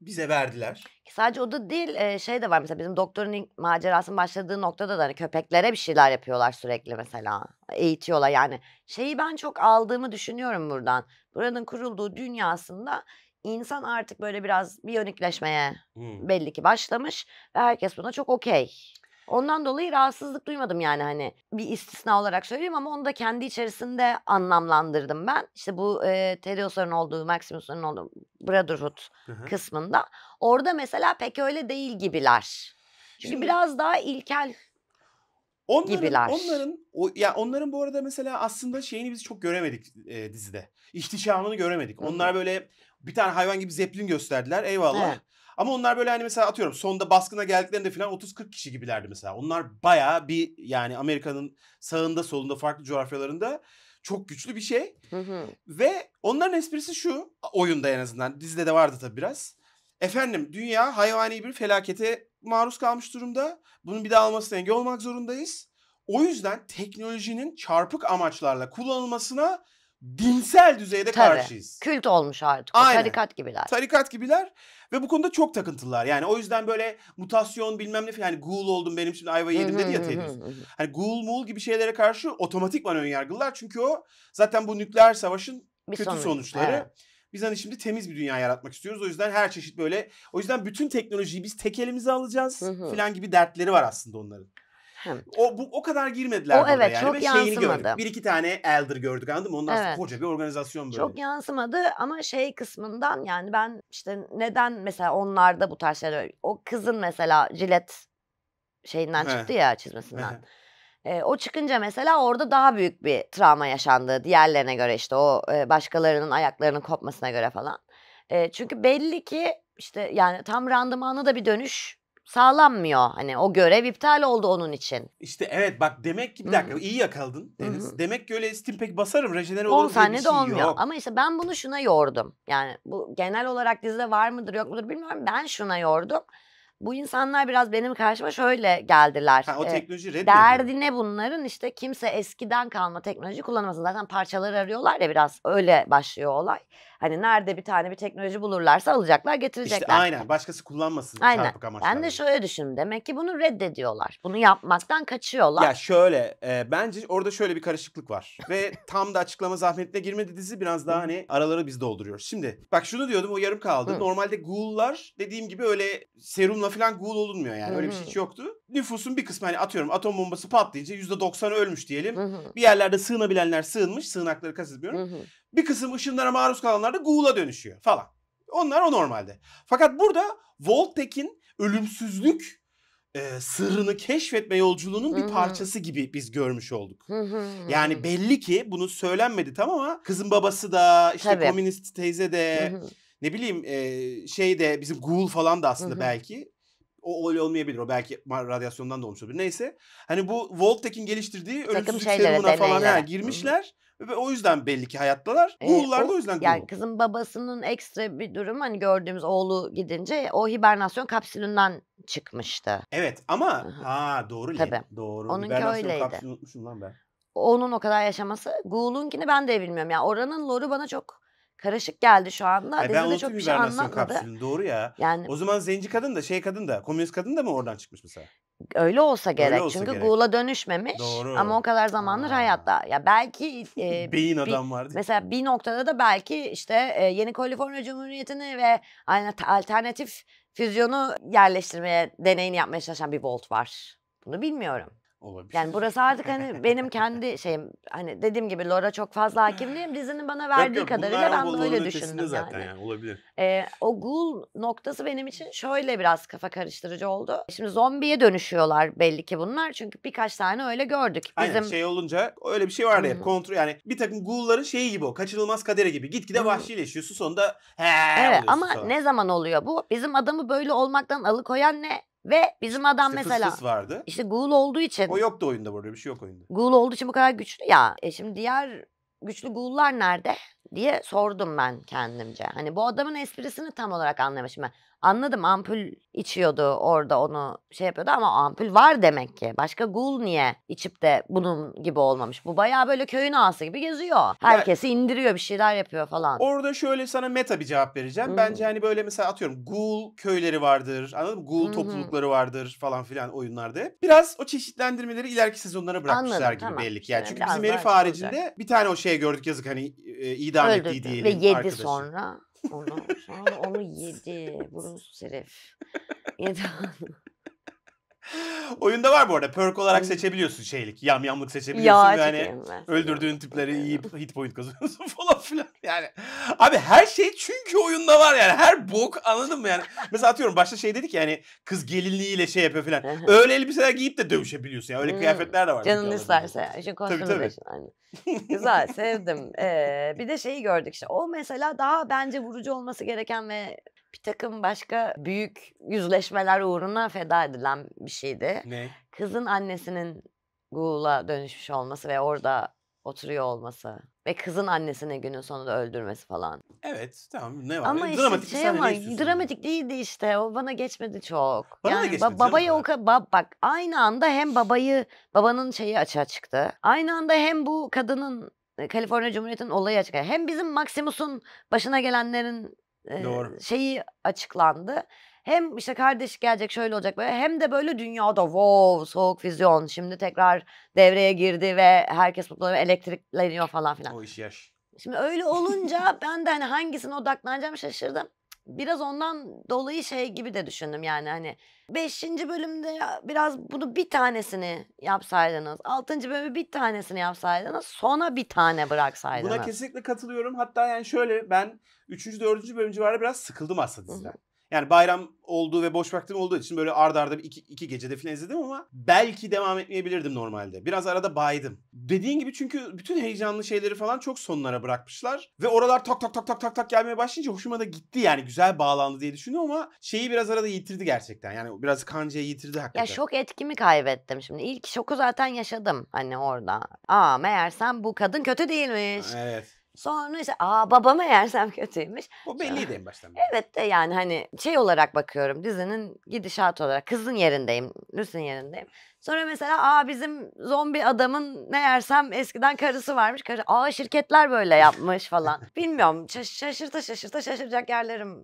bize verdiler. E, sadece o da değil e, şey de var mesela bizim doktorun macerasının başladığı noktada da hani köpeklere bir şeyler yapıyorlar sürekli mesela eğitiyorlar yani şeyi ben çok aldığımı düşünüyorum buradan. Buranın kurulduğu dünyasında insan artık böyle biraz biyonikleşmeye hmm. belli ki başlamış ve herkes buna çok okey. Ondan dolayı rahatsızlık duymadım yani hani bir istisna olarak söyleyeyim ama onu da kendi içerisinde anlamlandırdım ben. İşte bu e, Terios'un olduğu, Maximus'un olduğu Brotherhood Hı-hı. kısmında. Orada mesela pek öyle değil gibiler. Çünkü Şimdi, biraz daha ilkel onların, gibiler. Onların o ya onların bu arada mesela aslında şeyini biz çok göremedik e, dizide. İhtişamını göremedik. Hı-hı. Onlar böyle bir tane hayvan gibi zeplin gösterdiler. Eyvallah. Evet. Ama onlar böyle hani mesela atıyorum sonda baskına geldiklerinde falan 30-40 kişi gibilerdi mesela. Onlar baya bir yani Amerika'nın sağında solunda farklı coğrafyalarında çok güçlü bir şey. Hı hı. Ve onların esprisi şu oyunda en azından dizide de vardı tabii biraz. Efendim dünya hayvani bir felakete maruz kalmış durumda. Bunun bir daha almasına engel olmak zorundayız. O yüzden teknolojinin çarpık amaçlarla kullanılmasına dinsel düzeyde Tabii, karşıyız. Kült olmuş artık. Aynen. Tarikat gibiler. Tarikat gibiler ve bu konuda çok takıntılılar. Yani o yüzden böyle mutasyon bilmem ne yani ghoul oldum benim şimdi ayva yedim dedi ya Tedros. Hani ghoul mul gibi şeylere karşı otomatikman ön yargılar. Çünkü o zaten bu nükleer savaşın bir kötü sonuç. sonuçları. Evet. Biz hani şimdi temiz bir dünya yaratmak istiyoruz. O yüzden her çeşit böyle. O yüzden bütün teknolojiyi biz tek elimize alacağız falan gibi dertleri var aslında onların. O bu o kadar girmediler o, evet, yani çok ve yansımadı. şeyini gördük. Bir iki tane elder gördük anladın mı? Ondan evet. sonra koca bir organizasyon böyle. Çok yansımadı ama şey kısmından yani ben işte neden mesela onlarda bu tarz şeyler o kızın mesela jilet şeyinden çıktı ya çizmesinden. He. E, o çıkınca mesela orada daha büyük bir travma yaşandı diğerlerine göre işte o e, başkalarının ayaklarının kopmasına göre falan. E, çünkü belli ki işte yani tam randımanı da bir dönüş sağlanmıyor. Hani o görev iptal oldu onun için. İşte evet bak demek ki bir dakika iyi yakaladın Deniz. Demek ki öyle steam basarım rejenere olur diye bir şey olmuyor. yok. Ama işte ben bunu şuna yordum. Yani bu genel olarak dizide var mıdır yok mudur bilmiyorum. Ben şuna yordum bu insanlar biraz benim karşıma şöyle geldiler. Ha, o e, teknoloji reddediyor. Derdi ne bunların işte kimse eskiden kalma teknoloji kullanamazsın. Zaten parçaları arıyorlar ya biraz öyle başlıyor olay. Hani nerede bir tane bir teknoloji bulurlarsa alacaklar getirecekler. İşte aynen başkası kullanmasın aynen. çarpık amaçlarla. Ben de şöyle düşündüm demek ki bunu reddediyorlar. Bunu yapmaktan kaçıyorlar. Ya şöyle e, bence orada şöyle bir karışıklık var. Ve tam da açıklama zahmetine girmedi dizi biraz daha hani araları biz dolduruyoruz. Şimdi bak şunu diyordum o yarım kaldı. Normalde Google'lar dediğim gibi öyle serumla ona falan gul olunmuyor yani. Öyle bir şey hiç yoktu. Nüfusun bir kısmı hani atıyorum atom bombası patlayınca %90 ölmüş diyelim. Bir yerlerde sığınabilenler sığınmış. Sığınakları kastetmiyorum. Bir kısım ışınlara maruz kalanlar da gula dönüşüyor falan. Onlar o normalde. Fakat burada Voltek'in ölümsüzlük e, sırrını keşfetme yolculuğunun bir parçası gibi biz görmüş olduk. yani belli ki bunu söylenmedi tam ama kızın babası da işte Tabii. komünist teyze de ne bileyim e, şey de bizim Google falan da aslında belki o öyle olmayabilir. O belki radyasyondan da olmuş olabilir. Neyse. Hani bu Voltek'in geliştirdiği ölümsüzlük serumuna falan he, girmişler. Ve o yüzden belli ki hayattalar. Ee, Oğullar o yüzden Yani kuruldu. kızın babasının ekstra bir durum hani gördüğümüz oğlu gidince o hibernasyon kapsülünden çıkmıştı. Evet ama ha doğru. Tabii. Doğru. Onunki hibernasyon öyleydi. kapsülü unutmuşum lan ben onun o kadar yaşaması. Ghoul'unkini ben de bilmiyorum. Yani oranın loru bana çok karışık geldi şu anda. Ay, ben çok bir şey anlatmadı. Kapsülünü. Doğru ya. Yani, o zaman zenci kadın da şey kadın da komünist kadın da mı oradan çıkmış mesela? Öyle olsa gerek. Öyle olsa Çünkü gerek. dönüşmemiş. Doğru. Ama o kadar zamandır Aa. hayatta. Ya belki e, beyin bir, adam vardı. Mesela bir noktada da belki işte e, yeni Kaliforniya Cumhuriyeti'ni ve alternatif füzyonu yerleştirmeye deneyini yapmaya çalışan bir Volt var. Bunu bilmiyorum olabilir. Yani burası artık hani benim kendi şeyim hani dediğim gibi Lora çok fazla hakim değilim. Dizinin bana verdiği yok, kadarıyla ben öyle düşündüm zaten yani. yani olabilir. Ee, o ghoul noktası benim için şöyle biraz kafa karıştırıcı oldu. Şimdi zombiye dönüşüyorlar belli ki bunlar çünkü birkaç tane öyle gördük. Bizim... Aynen şey olunca öyle bir şey var ya kontrol yani bir takım ghoul'ların şeyi gibi o kaçınılmaz kadere gibi gitgide vahşileşiyorsun sonunda he Evet ama falan. ne zaman oluyor bu? Bizim adamı böyle olmaktan alıkoyan ne? Ve bizim adam işte mesela. Fıs fıs vardı. İşte Ghoul olduğu için. O yoktu oyunda burada bir şey yok oyunda. Google olduğu için bu kadar güçlü ya. E şimdi diğer güçlü Google'lar nerede? diye sordum ben kendimce. Hani bu adamın esprisini tam olarak anlamışım ben. Anladım ampul içiyordu orada onu şey yapıyordu ama ampul var demek ki. Başka gul niye içip de bunun gibi olmamış? Bu bayağı böyle köyün ağası gibi geziyor. Herkesi indiriyor bir şeyler yapıyor falan. Orada şöyle sana meta bir cevap vereceğim. Hmm. Bence hani böyle mesela atıyorum gul köyleri vardır. Anladın mı? Gul hmm. toplulukları vardır falan filan oyunlarda. Biraz o çeşitlendirmeleri ileriki sezonlara bırakmışlar Anladım, gibi tamam. belli ki. Yani çünkü Biraz bizim herif haricinde olacak. bir tane o şey gördük yazık hani e, idam Öldürdü. ettiği diyelim. Ve yedi arkadaşı. sonra onu, sonra onu yedi. burun Serif. Yedi Oyunda var bu arada. Perk olarak seçebiliyorsun şeylik. yam Yamyamlık seçebiliyorsun. Ya, yani öldürdüğün tipleri yiyip hit point kazanıyorsun falan filan. Yani abi her şey çünkü oyunda var yani. Her bok anladın mı yani? Mesela atıyorum başta şey dedik ya hani kız gelinliğiyle şey yapıyor falan. Öyle elbiseler giyip de dövüşebiliyorsun. Yani öyle kıyafetler de var. Canın isterse. Şu kostümü tabii, Güzel sevdim. Ee, bir de şeyi gördük işte. O mesela daha bence vurucu olması gereken ve bir takım başka büyük yüzleşmeler uğruna feda edilen bir şeydi. Ne? Kızın annesinin Google'a dönüşmüş olması ve orada oturuyor olması ve kızın annesini günün sonunda öldürmesi falan. Evet tamam ne var? Ama yani, işte dramatik şey ama dramatik değildi işte o bana geçmedi çok. Bana yani, da geçmedi. Ba- babayı o kadar bab bak aynı anda hem babayı babanın şeyi açığa çıktı. Aynı anda hem bu kadının e, Kaliforniya Cumhuriyeti'nin olayı açık. Hem bizim Maximus'un başına gelenlerin Doğru. şeyi açıklandı. Hem işte kardeş gelecek şöyle olacak böyle hem de böyle dünyada wow soğuk füzyon şimdi tekrar devreye girdi ve herkes mutlu elektrikleniyor falan filan. O iş yaş. Şimdi öyle olunca ben de hani hangisine odaklanacağım şaşırdım. Biraz ondan dolayı şey gibi de düşündüm yani hani 5. bölümde biraz bunu bir tanesini yapsaydınız. 6. bölümü bir tanesini yapsaydınız. Sona bir tane bıraksaydınız. Buna kesinlikle katılıyorum. Hatta yani şöyle ben 3. 4. bölüm civarı biraz sıkıldım aslında diziden. Yani bayram olduğu ve boş vaktim olduğu için böyle ardarda arda bir iki, iki gecede filan izledim ama belki devam etmeyebilirdim normalde. Biraz arada baydım. Dediğin gibi çünkü bütün heyecanlı şeyleri falan çok sonlara bırakmışlar. Ve oralar tak tak tak tak tak tak gelmeye başlayınca hoşuma da gitti yani güzel bağlandı diye düşünüyorum ama şeyi biraz arada yitirdi gerçekten. Yani biraz kancayı yitirdi hakikaten. Ya şok etkimi kaybettim şimdi. İlk şoku zaten yaşadım hani orada. Aa meğersem bu kadın kötü değilmiş. Evet. Sonra işte aa babama yersem kötüymüş. O belliydi en baştan. Evet de yani hani şey olarak bakıyorum dizinin gidişat olarak. Kızın yerindeyim, Lucy'nin yerindeyim. Sonra mesela aa bizim zombi adamın ne yersem eskiden karısı varmış. Karı, aa şirketler böyle yapmış falan. Bilmiyorum şaş- şaşırta şaşırta şaşıracak yerlerim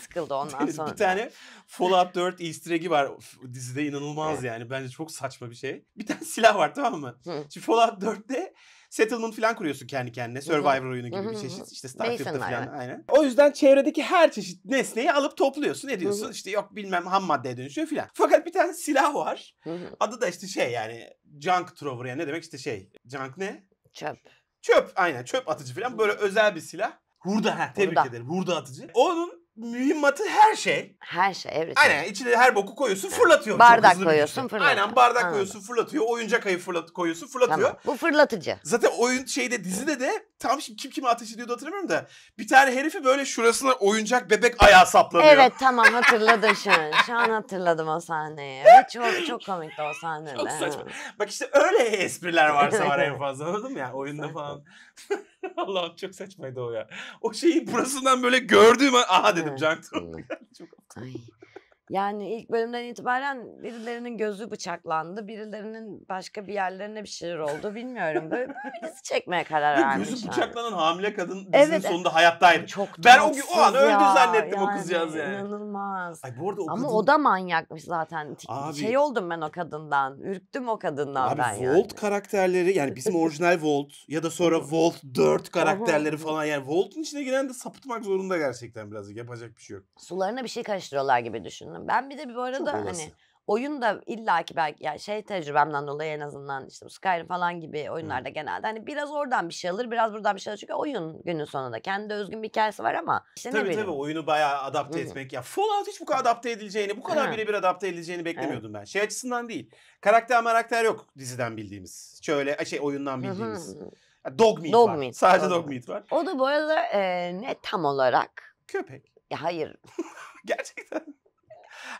sıkıldı ondan sonra. bir tane Fallout 4 easter egg'i var dizide inanılmaz yani. Bence çok saçma bir şey. Bir tane silah var tamam mı? Hı. Şimdi Fallout 4'te settlement falan kuruyorsun kendi kendine. Survivor oyunu gibi bir çeşit. İşte Starfield'da falan aynen. O yüzden çevredeki her çeşit nesneyi alıp topluyorsun. Ne diyorsun? işte yok bilmem ham maddeye dönüşüyor falan. Fakat bir tane silah var. Adı da işte şey yani junk thrower yani ne demek işte şey. Junk ne? Çöp. Çöp aynen çöp atıcı falan böyle özel bir silah. Hurda ha tebrik Hurda. ederim. Hurda atıcı. Onun mühimmatı her şey. Her şey evet. Aynen evet. içine her boku koyuyorsun fırlatıyor. Bardak koyuyorsun fırlatıyor. Aynen bardak Anladım. koyuyorsun fırlatıyor. Oyuncak ayı fırlat koyuyorsun fırlatıyor. Tamam. Bu fırlatıcı. Zaten oyun şeyde dizide de tam şimdi kim kime ateş ediyordu hatırlamıyorum da bir tane herifi böyle şurasına oyuncak bebek ayağı saplanıyor. Evet tamam hatırladım şu an. Şu an hatırladım o sahneyi. Ve çok çok komikti o sahnede. Çok saçma. Bak işte öyle espriler varsa var en fazla anladın mı ya oyunda falan. Allah'ım çok saçmaydı o ya. O şeyi burasından böyle gördüğüm an aha dedim Can Çok Ay. Yani ilk bölümden itibaren birilerinin gözü bıçaklandı, birilerinin başka bir yerlerine bir şeyler oldu bilmiyorum. Böyle böylesi çekmeye karar vermişler. Gözü yani. bıçaklanan hamile kadın dizinin evet. E, sonunda hayattaydı. Çok ben o, o an öldü ya. zannettim yani, o kızcağız yani. İnanılmaz. Ay, bu arada o Ama kadın... o da manyakmış zaten. Abi, şey oldum ben o kadından, ürktüm o kadından abi, ben Volt yani. Volt karakterleri yani bizim orijinal Volt ya da sonra Volt 4 karakterleri falan yani Volt'un içine giren de sapıtmak zorunda gerçekten birazcık yapacak bir şey yok. Sularına bir şey karıştırıyorlar gibi düşün insanım. Ben bir de bu arada Çok hani oyun da illaki belki yani şey tecrübemden dolayı en azından işte Skyrim falan gibi oyunlarda Hı. genelde hani biraz oradan bir şey alır biraz buradan bir şey alır. Çünkü oyun günün sonunda kendi özgün bir hikayesi var ama işte tabii, ne bileyim. Tabii oyunu bayağı adapte Hı. etmek. Ya Fallout hiç bu kadar adapte edileceğini bu kadar birebir adapte edileceğini beklemiyordum Hı. ben. Şey açısından değil. Karakter karakter yok diziden bildiğimiz. Şöyle şey oyundan bildiğimiz. Hı. Dog meat dog var. Meat. Sadece dog, dog meat var. O da bu arada e, ne tam olarak? Köpek. Ya hayır. Gerçekten.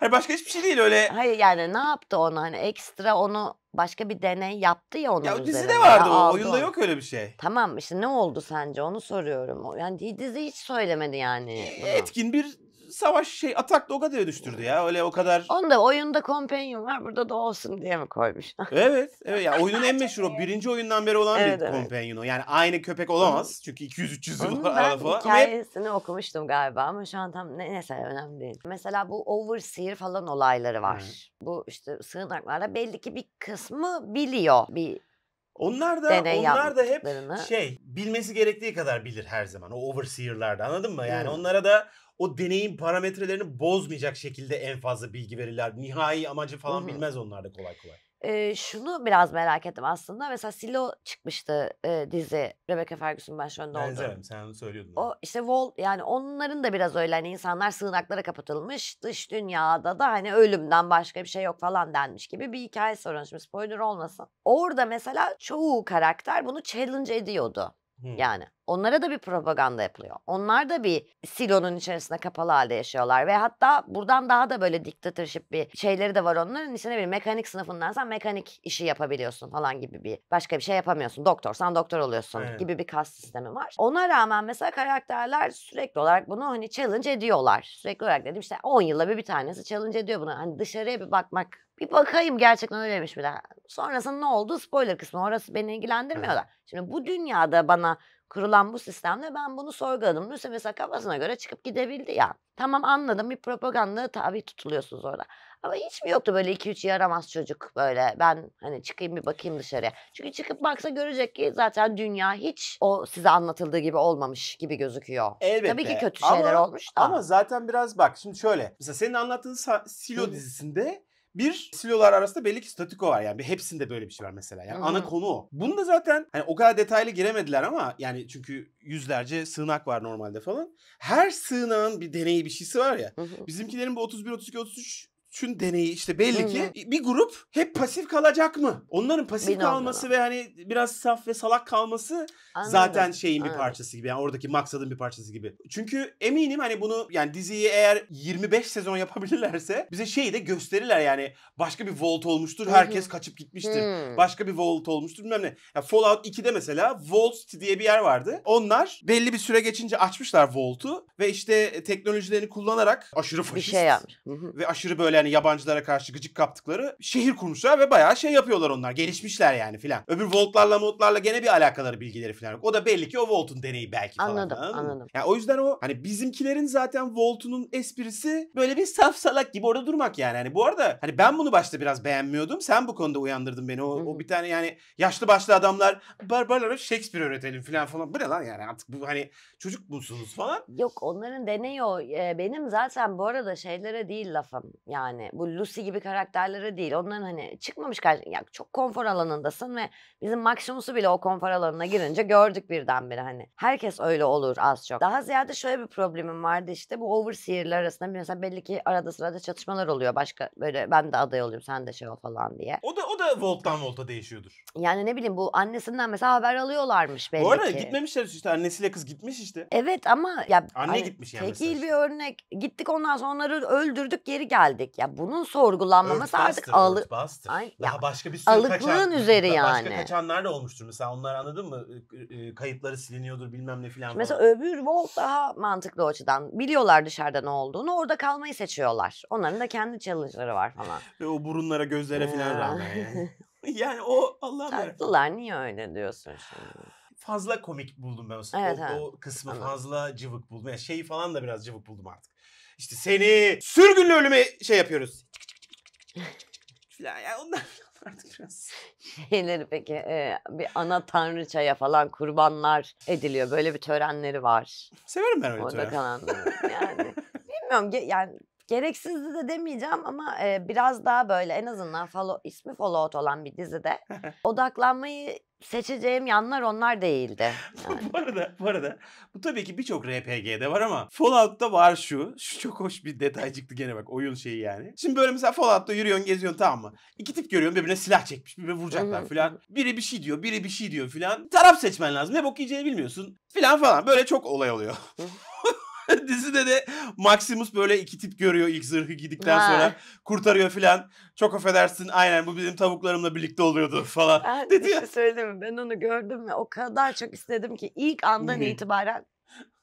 Hani başka hiçbir şey değil öyle. Hayır yani ne yaptı onu hani ekstra onu başka bir deney yaptı ya onun ya, üzerinde. Dizide vardı o. Oyunda yok öyle bir şey. Tamam işte ne oldu sence onu soruyorum. Yani dizi hiç söylemedi yani. Bunu. Etkin bir savaş şey atak da o kadar düştürdü ya. Öyle o kadar. Onda oyunda kompenyon var burada da olsun diye mi koymuş? evet. evet ya oyunun en meşhur o. Birinci oyundan beri olan Evet, bir evet. kompenyonu. Yani aynı köpek olamaz. Çünkü 200-300 yıl Onun ben arada falan. Ama hep okumuştum galiba ama şu an tam ne, neyse önemli değil. Mesela bu overseer falan olayları var. Bu işte sığınaklarda belli ki bir kısmı biliyor bir Onlar da deney onlar da hep şey bilmesi gerektiği kadar bilir her zaman. O overseer'larda anladın mı? Yani Evet. onlara da o deneyim parametrelerini bozmayacak şekilde en fazla bilgi verirler. Nihai amacı falan Hı-hı. bilmez onlar da kolay kolay. E, şunu biraz merak ettim aslında. Mesela Silo çıkmıştı e, dizi Rebecca Ferguson başrolünde oldu. Benzerim sen söylüyordun. O işte Wall, yani onların da biraz öyle hani insanlar sığınaklara kapatılmış. Dış dünyada da hani ölümden başka bir şey yok falan denmiş gibi bir hikaye sorun. Hani şimdi spoiler olmasın. Orada mesela çoğu karakter bunu challenge ediyordu. Yani onlara da bir propaganda yapılıyor. Onlar da bir silonun içerisinde kapalı halde yaşıyorlar ve hatta buradan daha da böyle diktatörship bir şeyleri de var onların. İşte bir mekanik sınıfındansan mekanik işi yapabiliyorsun falan gibi bir başka bir şey yapamıyorsun. Doktorsan doktor oluyorsun evet. gibi bir kas sistemi var. Ona rağmen mesela karakterler sürekli olarak bunu hani challenge ediyorlar. Sürekli olarak dedim işte 10 yılda bir bir tanesi challenge ediyor bunu. Hani dışarıya bir bakmak bir bakayım gerçekten öyleymiş mi de. Sonrasında ne oldu? Spoiler kısmı. Orası beni ilgilendirmiyor da. Şimdi bu dünyada bana kurulan bu sistemle ben bunu sorguladım. Nusret mesela kafasına göre çıkıp gidebildi ya. Tamam anladım bir propaganda tabi tutuluyorsunuz orada. Ama hiç mi yoktu böyle iki üç yaramaz çocuk böyle ben hani çıkayım bir bakayım dışarıya. Çünkü çıkıp baksa görecek ki zaten dünya hiç o size anlatıldığı gibi olmamış gibi gözüküyor. Elbette. Tabii ki kötü şeyler ama, olmuş da. Ama zaten biraz bak şimdi şöyle. Mesela senin anlattığın Silo dizisinde bir silolar arasında belli ki statiko var. Yani hepsinde böyle bir şey var mesela. Yani hı ana konu o. Bunu da zaten hani o kadar detaylı giremediler ama yani çünkü yüzlerce sığınak var normalde falan. Her sığınağın bir deneyi bir şeysi var ya. Bizimkilerin bu 31, 32, 33 tün deneyi işte belli Hı-hı. ki bir grup hep pasif kalacak mı? Onların pasif Bilmiyorum kalması ve hani biraz saf ve salak kalması Anladım. zaten şeyin bir parçası gibi. Yani oradaki maksadın bir parçası gibi. Çünkü eminim hani bunu yani diziyi eğer 25 sezon yapabilirlerse bize şeyi de gösterirler yani başka bir vault olmuştur. Herkes Hı-hı. kaçıp gitmiştir. Hı-hı. Başka bir vault olmuştur bilmem ne. Ya Fallout 2'de mesela Volt diye bir yer vardı. Onlar belli bir süre geçince açmışlar vault'u ve işte teknolojilerini kullanarak aşırı faşist bir şey yapmış. ve aşırı böyle hani yani yabancılara karşı gıcık kaptıkları şehir kurmuşlar ve bayağı şey yapıyorlar onlar. Gelişmişler yani filan. Öbür Volt'larla Volt'larla gene bir alakaları bilgileri filan yok. O da belli ki o Volt'un deneyi belki falan. Anladım anladım. Yani o yüzden o hani bizimkilerin zaten Volt'unun esprisi böyle bir saf salak gibi orada durmak yani. Hani bu arada hani ben bunu başta biraz beğenmiyordum. Sen bu konuda uyandırdın beni. O, o bir tane yani yaşlı başlı adamlar barbarlara Shakespeare öğretelim filan falan. Bu ne lan yani artık bu hani çocuk musunuz falan. Yok onların deneyi o. Ee, benim zaten bu arada şeylere değil lafım. Yani hani bu Lucy gibi karakterlere değil. Onların hani çıkmamış karşı ya çok konfor alanındasın ve bizim Maximus'u bile o konfor alanına girince gördük birdenbire hani. Herkes öyle olur az çok. Daha ziyade şöyle bir problemim vardı işte bu overseer'ler arasında mesela belli ki arada sırada çatışmalar oluyor. Başka böyle ben de aday oluyorum sen de şey ol falan diye. O da o da volttan volta değişiyordur. Yani ne bileyim bu annesinden mesela haber alıyorlarmış belli Bu arada ki. gitmemişler işte annesiyle kız gitmiş işte. Evet ama ya Anne hani, gitmiş yani. Tekil mesela. bir örnek. Gittik ondan sonra onları öldürdük geri geldik. Ya bunun sorgulanmaması artık alı örtbastır. Ay, ya, başka bir sürü alıklığın kaçan, üzeri yani. Başka kaçanlar da olmuştur mesela onlar anladın mı? E, kayıtları siliniyordur bilmem ne filan. Mesela öbür Volt daha mantıklı o açıdan. Biliyorlar dışarıda ne olduğunu. Orada kalmayı seçiyorlar. Onların da kendi challenge'ları var falan. Ve o burunlara, gözlere filan rağmen yani. yani o Allah'ım. Tatlılar niye öyle diyorsun şimdi? fazla komik buldum ben o, evet, o, evet. o kısmı Anladım. fazla cıvık buldum. Yani şeyi falan da biraz cıvık buldum artık. İşte seni sürgünle ölüme şey yapıyoruz. Falan ya onlar artık biraz. Şeyleri peki e, bir ana tanrıçaya falan kurbanlar ediliyor. Böyle bir törenleri var. Severim ben öyle Orada tören. kalanları. Yani bilmiyorum yani gereksizdi de demeyeceğim ama e, biraz daha böyle en azından follow, ismi Fallout olan bir dizide odaklanmayı seçeceğim yanlar onlar değildi. Yani. bu arada bu arada bu tabii ki birçok RPG'de var ama Fallout'ta var şu. Şu çok hoş bir detay çıktı gene bak oyun şeyi yani. Şimdi böyle mesela Fallout'ta yürüyorsun geziyorsun tamam mı? İki tip görüyorsun birbirine silah çekmiş birbirine vuracaklar filan. Biri bir şey diyor biri bir şey diyor filan. Taraf seçmen lazım. Ne bok yiyeceğini bilmiyorsun filan falan. Böyle çok olay oluyor. Dizide de Maximus böyle iki tip görüyor ilk zırhı giydikten Vay. sonra. Kurtarıyor filan. Çok affedersin aynen bu bizim tavuklarımla birlikte oluyordu falan. Ben dedi bir şey ya. şey söyleyeyim mi? Ben onu gördüm ve o kadar çok istedim ki ilk andan itibaren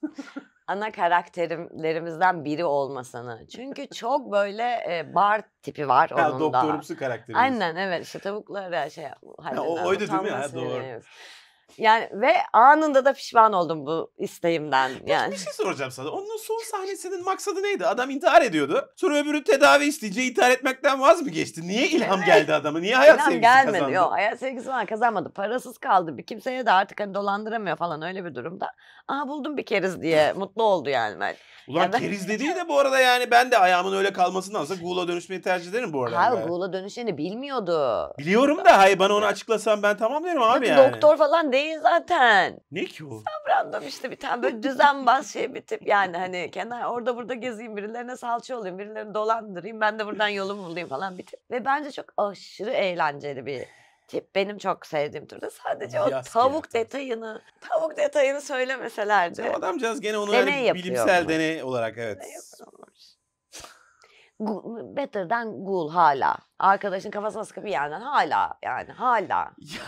ana karakterlerimizden biri olmasını. Çünkü çok böyle e, bar tipi var ha, onun da. Doktorumsu karakterimiz. Aynen evet işte tavukları şey. Ha, o, oydu değil mi? Ha, doğru. Veriyoruz. Yani ve anında da pişman oldum bu isteğimden. Yani. Bir şey soracağım sana. Onun son sahnesinin maksadı neydi? Adam intihar ediyordu. Sonra öbürü tedavi isteyince intihar etmekten vaz mı geçti? Niye ilham evet. geldi adama? Niye hayat ilham sevgisi gelmedi. kazandı? Yok hayat sevgisi falan kazanmadı. Parasız kaldı. Bir kimseye de artık hani dolandıramıyor falan öyle bir durumda. Aa buldum bir keriz diye ah. mutlu oldu yani ben. Ulan yani keriz dediği de bu arada yani ben de ayağımın öyle kalmasındansa Google'a dönüşmeyi tercih ederim bu arada. Hayır Google'a dönüşeni bilmiyordu. Biliyorum da hayır bana onu açıklasan ben tamam derim abi yani. Doktor falan değil değil şey zaten. Ne ki o? Sen random işte bir tane böyle düzenbaz şey bir tip. Yani hani kenar orada burada gezeyim birilerine salça olayım birilerini dolandırayım ben de buradan yolumu bulayım falan bir tip. Ve bence çok aşırı eğlenceli bir tip benim çok sevdiğim türde. Sadece o tavuk kıyafet. detayını tavuk detayını söylemeselerdi. Ya adamcağız gene onu Deney öyle bilimsel deney olarak evet. Deney yapıyorlar. Better than Ghoul hala. Arkadaşın kafasına sıkıp bir yerden hala yani hala. Ya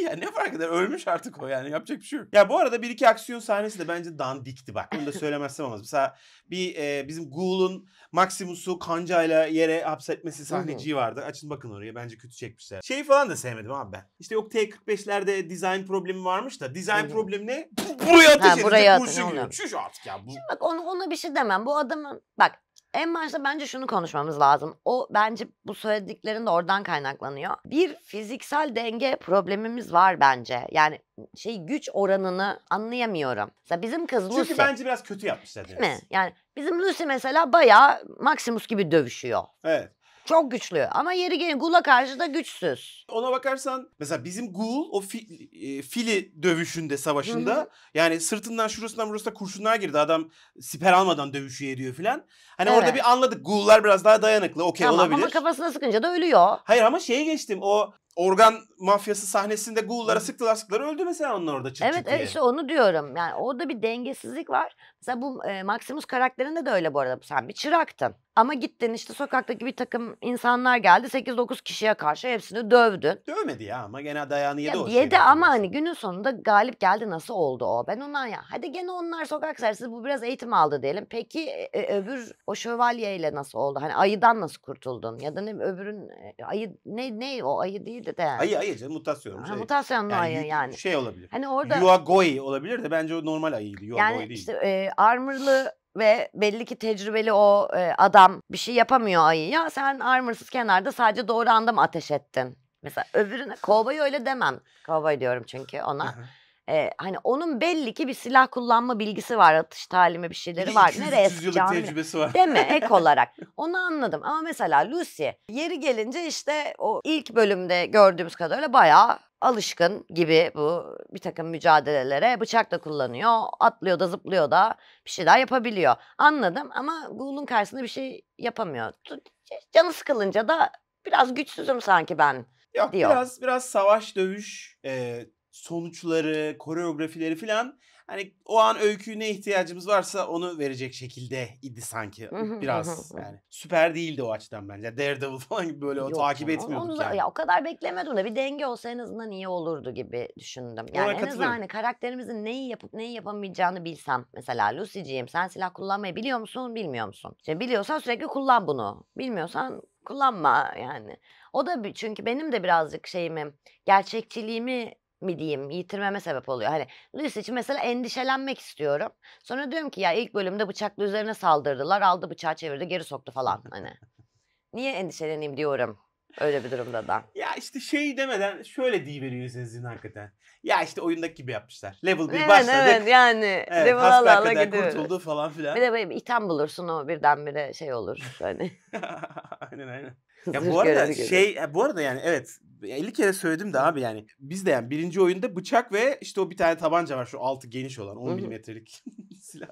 ya ne fark eder ölmüş artık o yani yapacak bir şey yok. Ya bu arada bir iki aksiyon sahnesi de bence dan dikti bak. Bunu da söylemezsem olmaz. Mesela bir e, bizim Ghoul'un Maximus'u kancayla yere hapsetmesi sahneciği vardı. Açın bakın oraya bence kötü çekmişler. Şeyi falan da sevmedim abi ben. İşte yok T45'lerde design problemi varmış da design problemi ne? Buraya ateş edecek kurşun gibi. Çüş artık ya bu. Şimdi bak ona, ona bir şey demem. Bu adamın bak en başta bence şunu konuşmamız lazım. O bence bu söylediklerin de oradan kaynaklanıyor. Bir fiziksel denge problemimiz var bence. Yani şey güç oranını anlayamıyorum. Mesela bizim kız Lucy. Çünkü bence biraz kötü yapmışlar. Değil mi? Yani bizim Lucy mesela bayağı Maximus gibi dövüşüyor. Evet. Çok güçlü ama yeri gelin Gul'a karşı da güçsüz. Ona bakarsan mesela bizim Gul o fi, e, fili dövüşünde savaşında Hı-hı. yani sırtından şurasından burasına kurşunlar girdi. Adam siper almadan dövüşüyor ediyor filan. Hani evet. orada bir anladık Gul'lar biraz daha dayanıklı okey tamam, olabilir. Ama kafasına sıkınca da ölüyor. Hayır ama şeye geçtim o organ mafyası sahnesinde gullara sıktılar sıktılar öldü mesela onlar orada çıt Evet çıt evet işte onu diyorum. Yani orada bir dengesizlik var. Mesela bu e, Maximus karakterinde de öyle bu arada. Sen bir çıraktın. Ama gittin işte sokaktaki bir takım insanlar geldi 8-9 kişiye karşı hepsini dövdün. Dövmedi ya ama gene dayağını yedi ya, o Yedi şeyden. ama hani günün sonunda galip geldi nasıl oldu o? Ben ondan ya hadi gene onlar sokak sersiz bu biraz eğitim aldı diyelim. Peki e, e, öbür o şövalyeyle nasıl oldu? Hani ayıdan nasıl kurtuldun? Ya da ne öbürün e, ayı ne ne o ayı değil değildi de. Yani. Ayı ayı canım mutasyon. Şey. Mutasyonlu yani, ayı yani. Şey olabilir. Hani orada. Yuagoi olabilir de bence o normal ayıydı. Yuagoi yani değil. işte e, armorlı ve belli ki tecrübeli o e, adam bir şey yapamıyor ayı. Ya sen armorsız kenarda sadece doğru anda mı ateş ettin? Mesela öbürüne kovboy öyle demem. Kovboy diyorum çünkü ona. E, hani onun belli ki bir silah kullanma bilgisi var, atış talimi bir şeyleri var. Nereye sıkacağını tecrübesi var. Değil mi? Ek olarak. Onu anladım. Ama mesela Lucy yeri gelince işte o ilk bölümde gördüğümüz kadarıyla bayağı alışkın gibi bu bir takım mücadelelere bıçak da kullanıyor. Atlıyor da zıplıyor da bir şeyler yapabiliyor. Anladım ama Google'un karşısında bir şey yapamıyor. Canı sıkılınca da biraz güçsüzüm sanki ben Yok, diyor. Biraz, biraz savaş dövüş e, sonuçları, koreografileri filan hani o an öyküyü ne ihtiyacımız varsa onu verecek şekilde idi sanki biraz yani. Süper değildi o açıdan bence. Daredevil falan gibi böyle Yok, takip onu, etmiyorduk onu da, yani. Ya o kadar beklemedim, da bir denge olsa en azından iyi olurdu gibi düşündüm. Yani Ona en azından hani karakterimizin neyi yapıp neyi yapamayacağını bilsem. Mesela Lucy'ciğim sen silah kullanmayı biliyor musun bilmiyor musun? İşte biliyorsan sürekli kullan bunu. Bilmiyorsan kullanma yani. O da çünkü benim de birazcık şeyimi gerçekçiliğimi mi diyeyim yitirmeme sebep oluyor. Hani Luis için mesela endişelenmek istiyorum. Sonra diyorum ki ya ilk bölümde bıçakla üzerine saldırdılar. Aldı bıçağı çevirdi geri soktu falan hani. Niye endişeleneyim diyorum. Öyle bir durumda da. Ya işte şey demeden şöyle diyiveriyor Zezin hakikaten. Ya işte oyundaki gibi yapmışlar. Level 1 evet, başladık. Evet yani. Evet, level ala ala kurtuldu falan filan. Bir de böyle item bulursun o birdenbire şey olur. Hani. aynen aynen. Ya bu arada şey e, bu arada yani evet 50 kere söyledim de abi yani biz de yani birinci oyunda bıçak ve işte o bir tane tabanca var şu altı geniş olan 10 milimetrelik silah.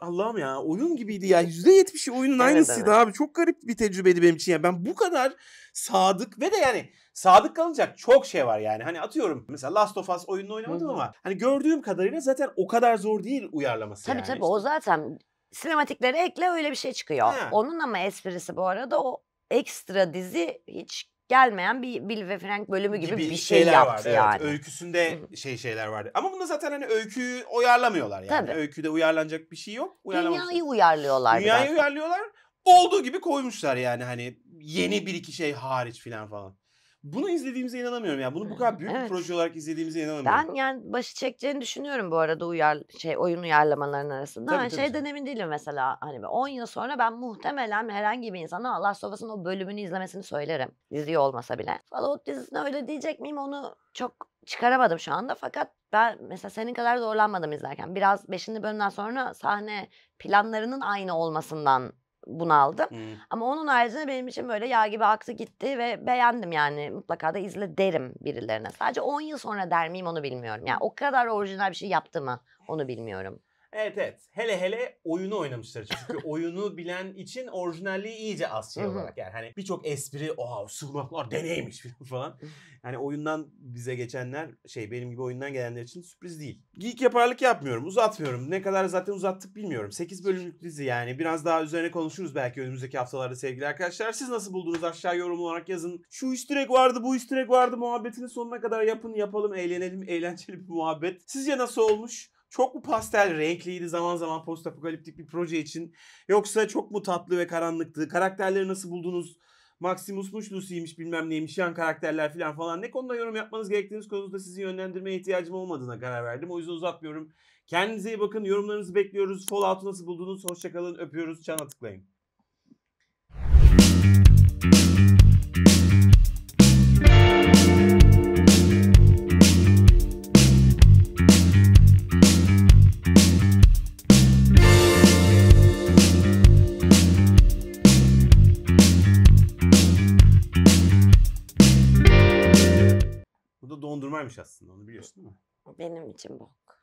Allah'ım ya oyun gibiydi ya. %70'i oyunun evet, aynısıydı evet. abi. Çok garip bir tecrübeydi benim için. Yani ben bu kadar sadık ve de yani sadık kalacak çok şey var yani. Hani atıyorum mesela Last of Us oyununu oynamadım Hı-hı. ama hani gördüğüm kadarıyla zaten o kadar zor değil uyarlaması tabii, yani. Tabii tabii işte. o zaten sinematiklere ekle öyle bir şey çıkıyor. Ha. Onun ama esprisi bu arada o ekstra dizi hiç gelmeyen bir Bill ve Frank bölümü gibi, gibi bir şey yaptı vardı, yani. Evet. Öyküsünde şey şeyler vardı. Ama bunda zaten hani öyküyü uyarlamıyorlar yani. Tabii. Öyküde uyarlanacak bir şey yok. Dünyayı uyarlıyorlar. Dünyayı biraz. uyarlıyorlar. Olduğu gibi koymuşlar yani hani yeni bir iki şey hariç filan falan. Bunu izlediğimize inanamıyorum ya. Bunu bu kadar büyük evet. bir proje olarak izlediğimize inanamıyorum. Ben yani başı çekeceğini düşünüyorum bu arada uyar şey oyun uyarlamalarının arasında. Tabii, yani tabii. Şeyden emin değilim mesela hani 10 yıl sonra ben muhtemelen herhangi bir insana Allah Sofas'ın o bölümünü izlemesini söylerim. diziyi olmasa bile. Fallout dizisine öyle diyecek miyim onu çok çıkaramadım şu anda fakat ben mesela senin kadar zorlanmadım izlerken. Biraz 5. bölümden sonra sahne planlarının aynı olmasından bunaldım. Hmm. Ama onun haricinde benim için böyle yağ gibi aktı gitti ve beğendim yani mutlaka da izle derim birilerine. Sadece 10 yıl sonra der miyim onu bilmiyorum. Yani o kadar orijinal bir şey yaptı mı onu bilmiyorum. Evet evet. Hele hele oyunu oynamışlar için. Çünkü oyunu bilen için orijinalliği iyice az şey olarak. Yani hani birçok espri oha sığınaklar deneymiş falan. Yani oyundan bize geçenler şey benim gibi oyundan gelenler için sürpriz değil. Geek yaparlık yapmıyorum. Uzatmıyorum. Ne kadar zaten uzattık bilmiyorum. 8 bölümlük dizi yani. Biraz daha üzerine konuşuruz belki önümüzdeki haftalarda sevgili arkadaşlar. Siz nasıl buldunuz aşağı yorum olarak yazın. Şu üstürek vardı bu üstürek vardı muhabbetini sonuna kadar yapın yapalım eğlenelim eğlenceli bir muhabbet. Sizce nasıl olmuş? çok mu pastel renkliydi zaman zaman post apokaliptik bir proje için? Yoksa çok mu tatlı ve karanlıktı? Karakterleri nasıl buldunuz? Maximus'muş, Lucy'ymiş bilmem neymiş yan karakterler falan falan. Ne konuda yorum yapmanız gerektiğiniz konusunda sizi yönlendirmeye ihtiyacım olmadığına karar verdim. O yüzden uzatmıyorum. Kendinize iyi bakın. Yorumlarınızı bekliyoruz. Fallout'u nasıl buldunuz? Hoşçakalın. Öpüyoruz. Çana tıklayın. varmış aslında onu biliyorsun değil mi? Benim için bu.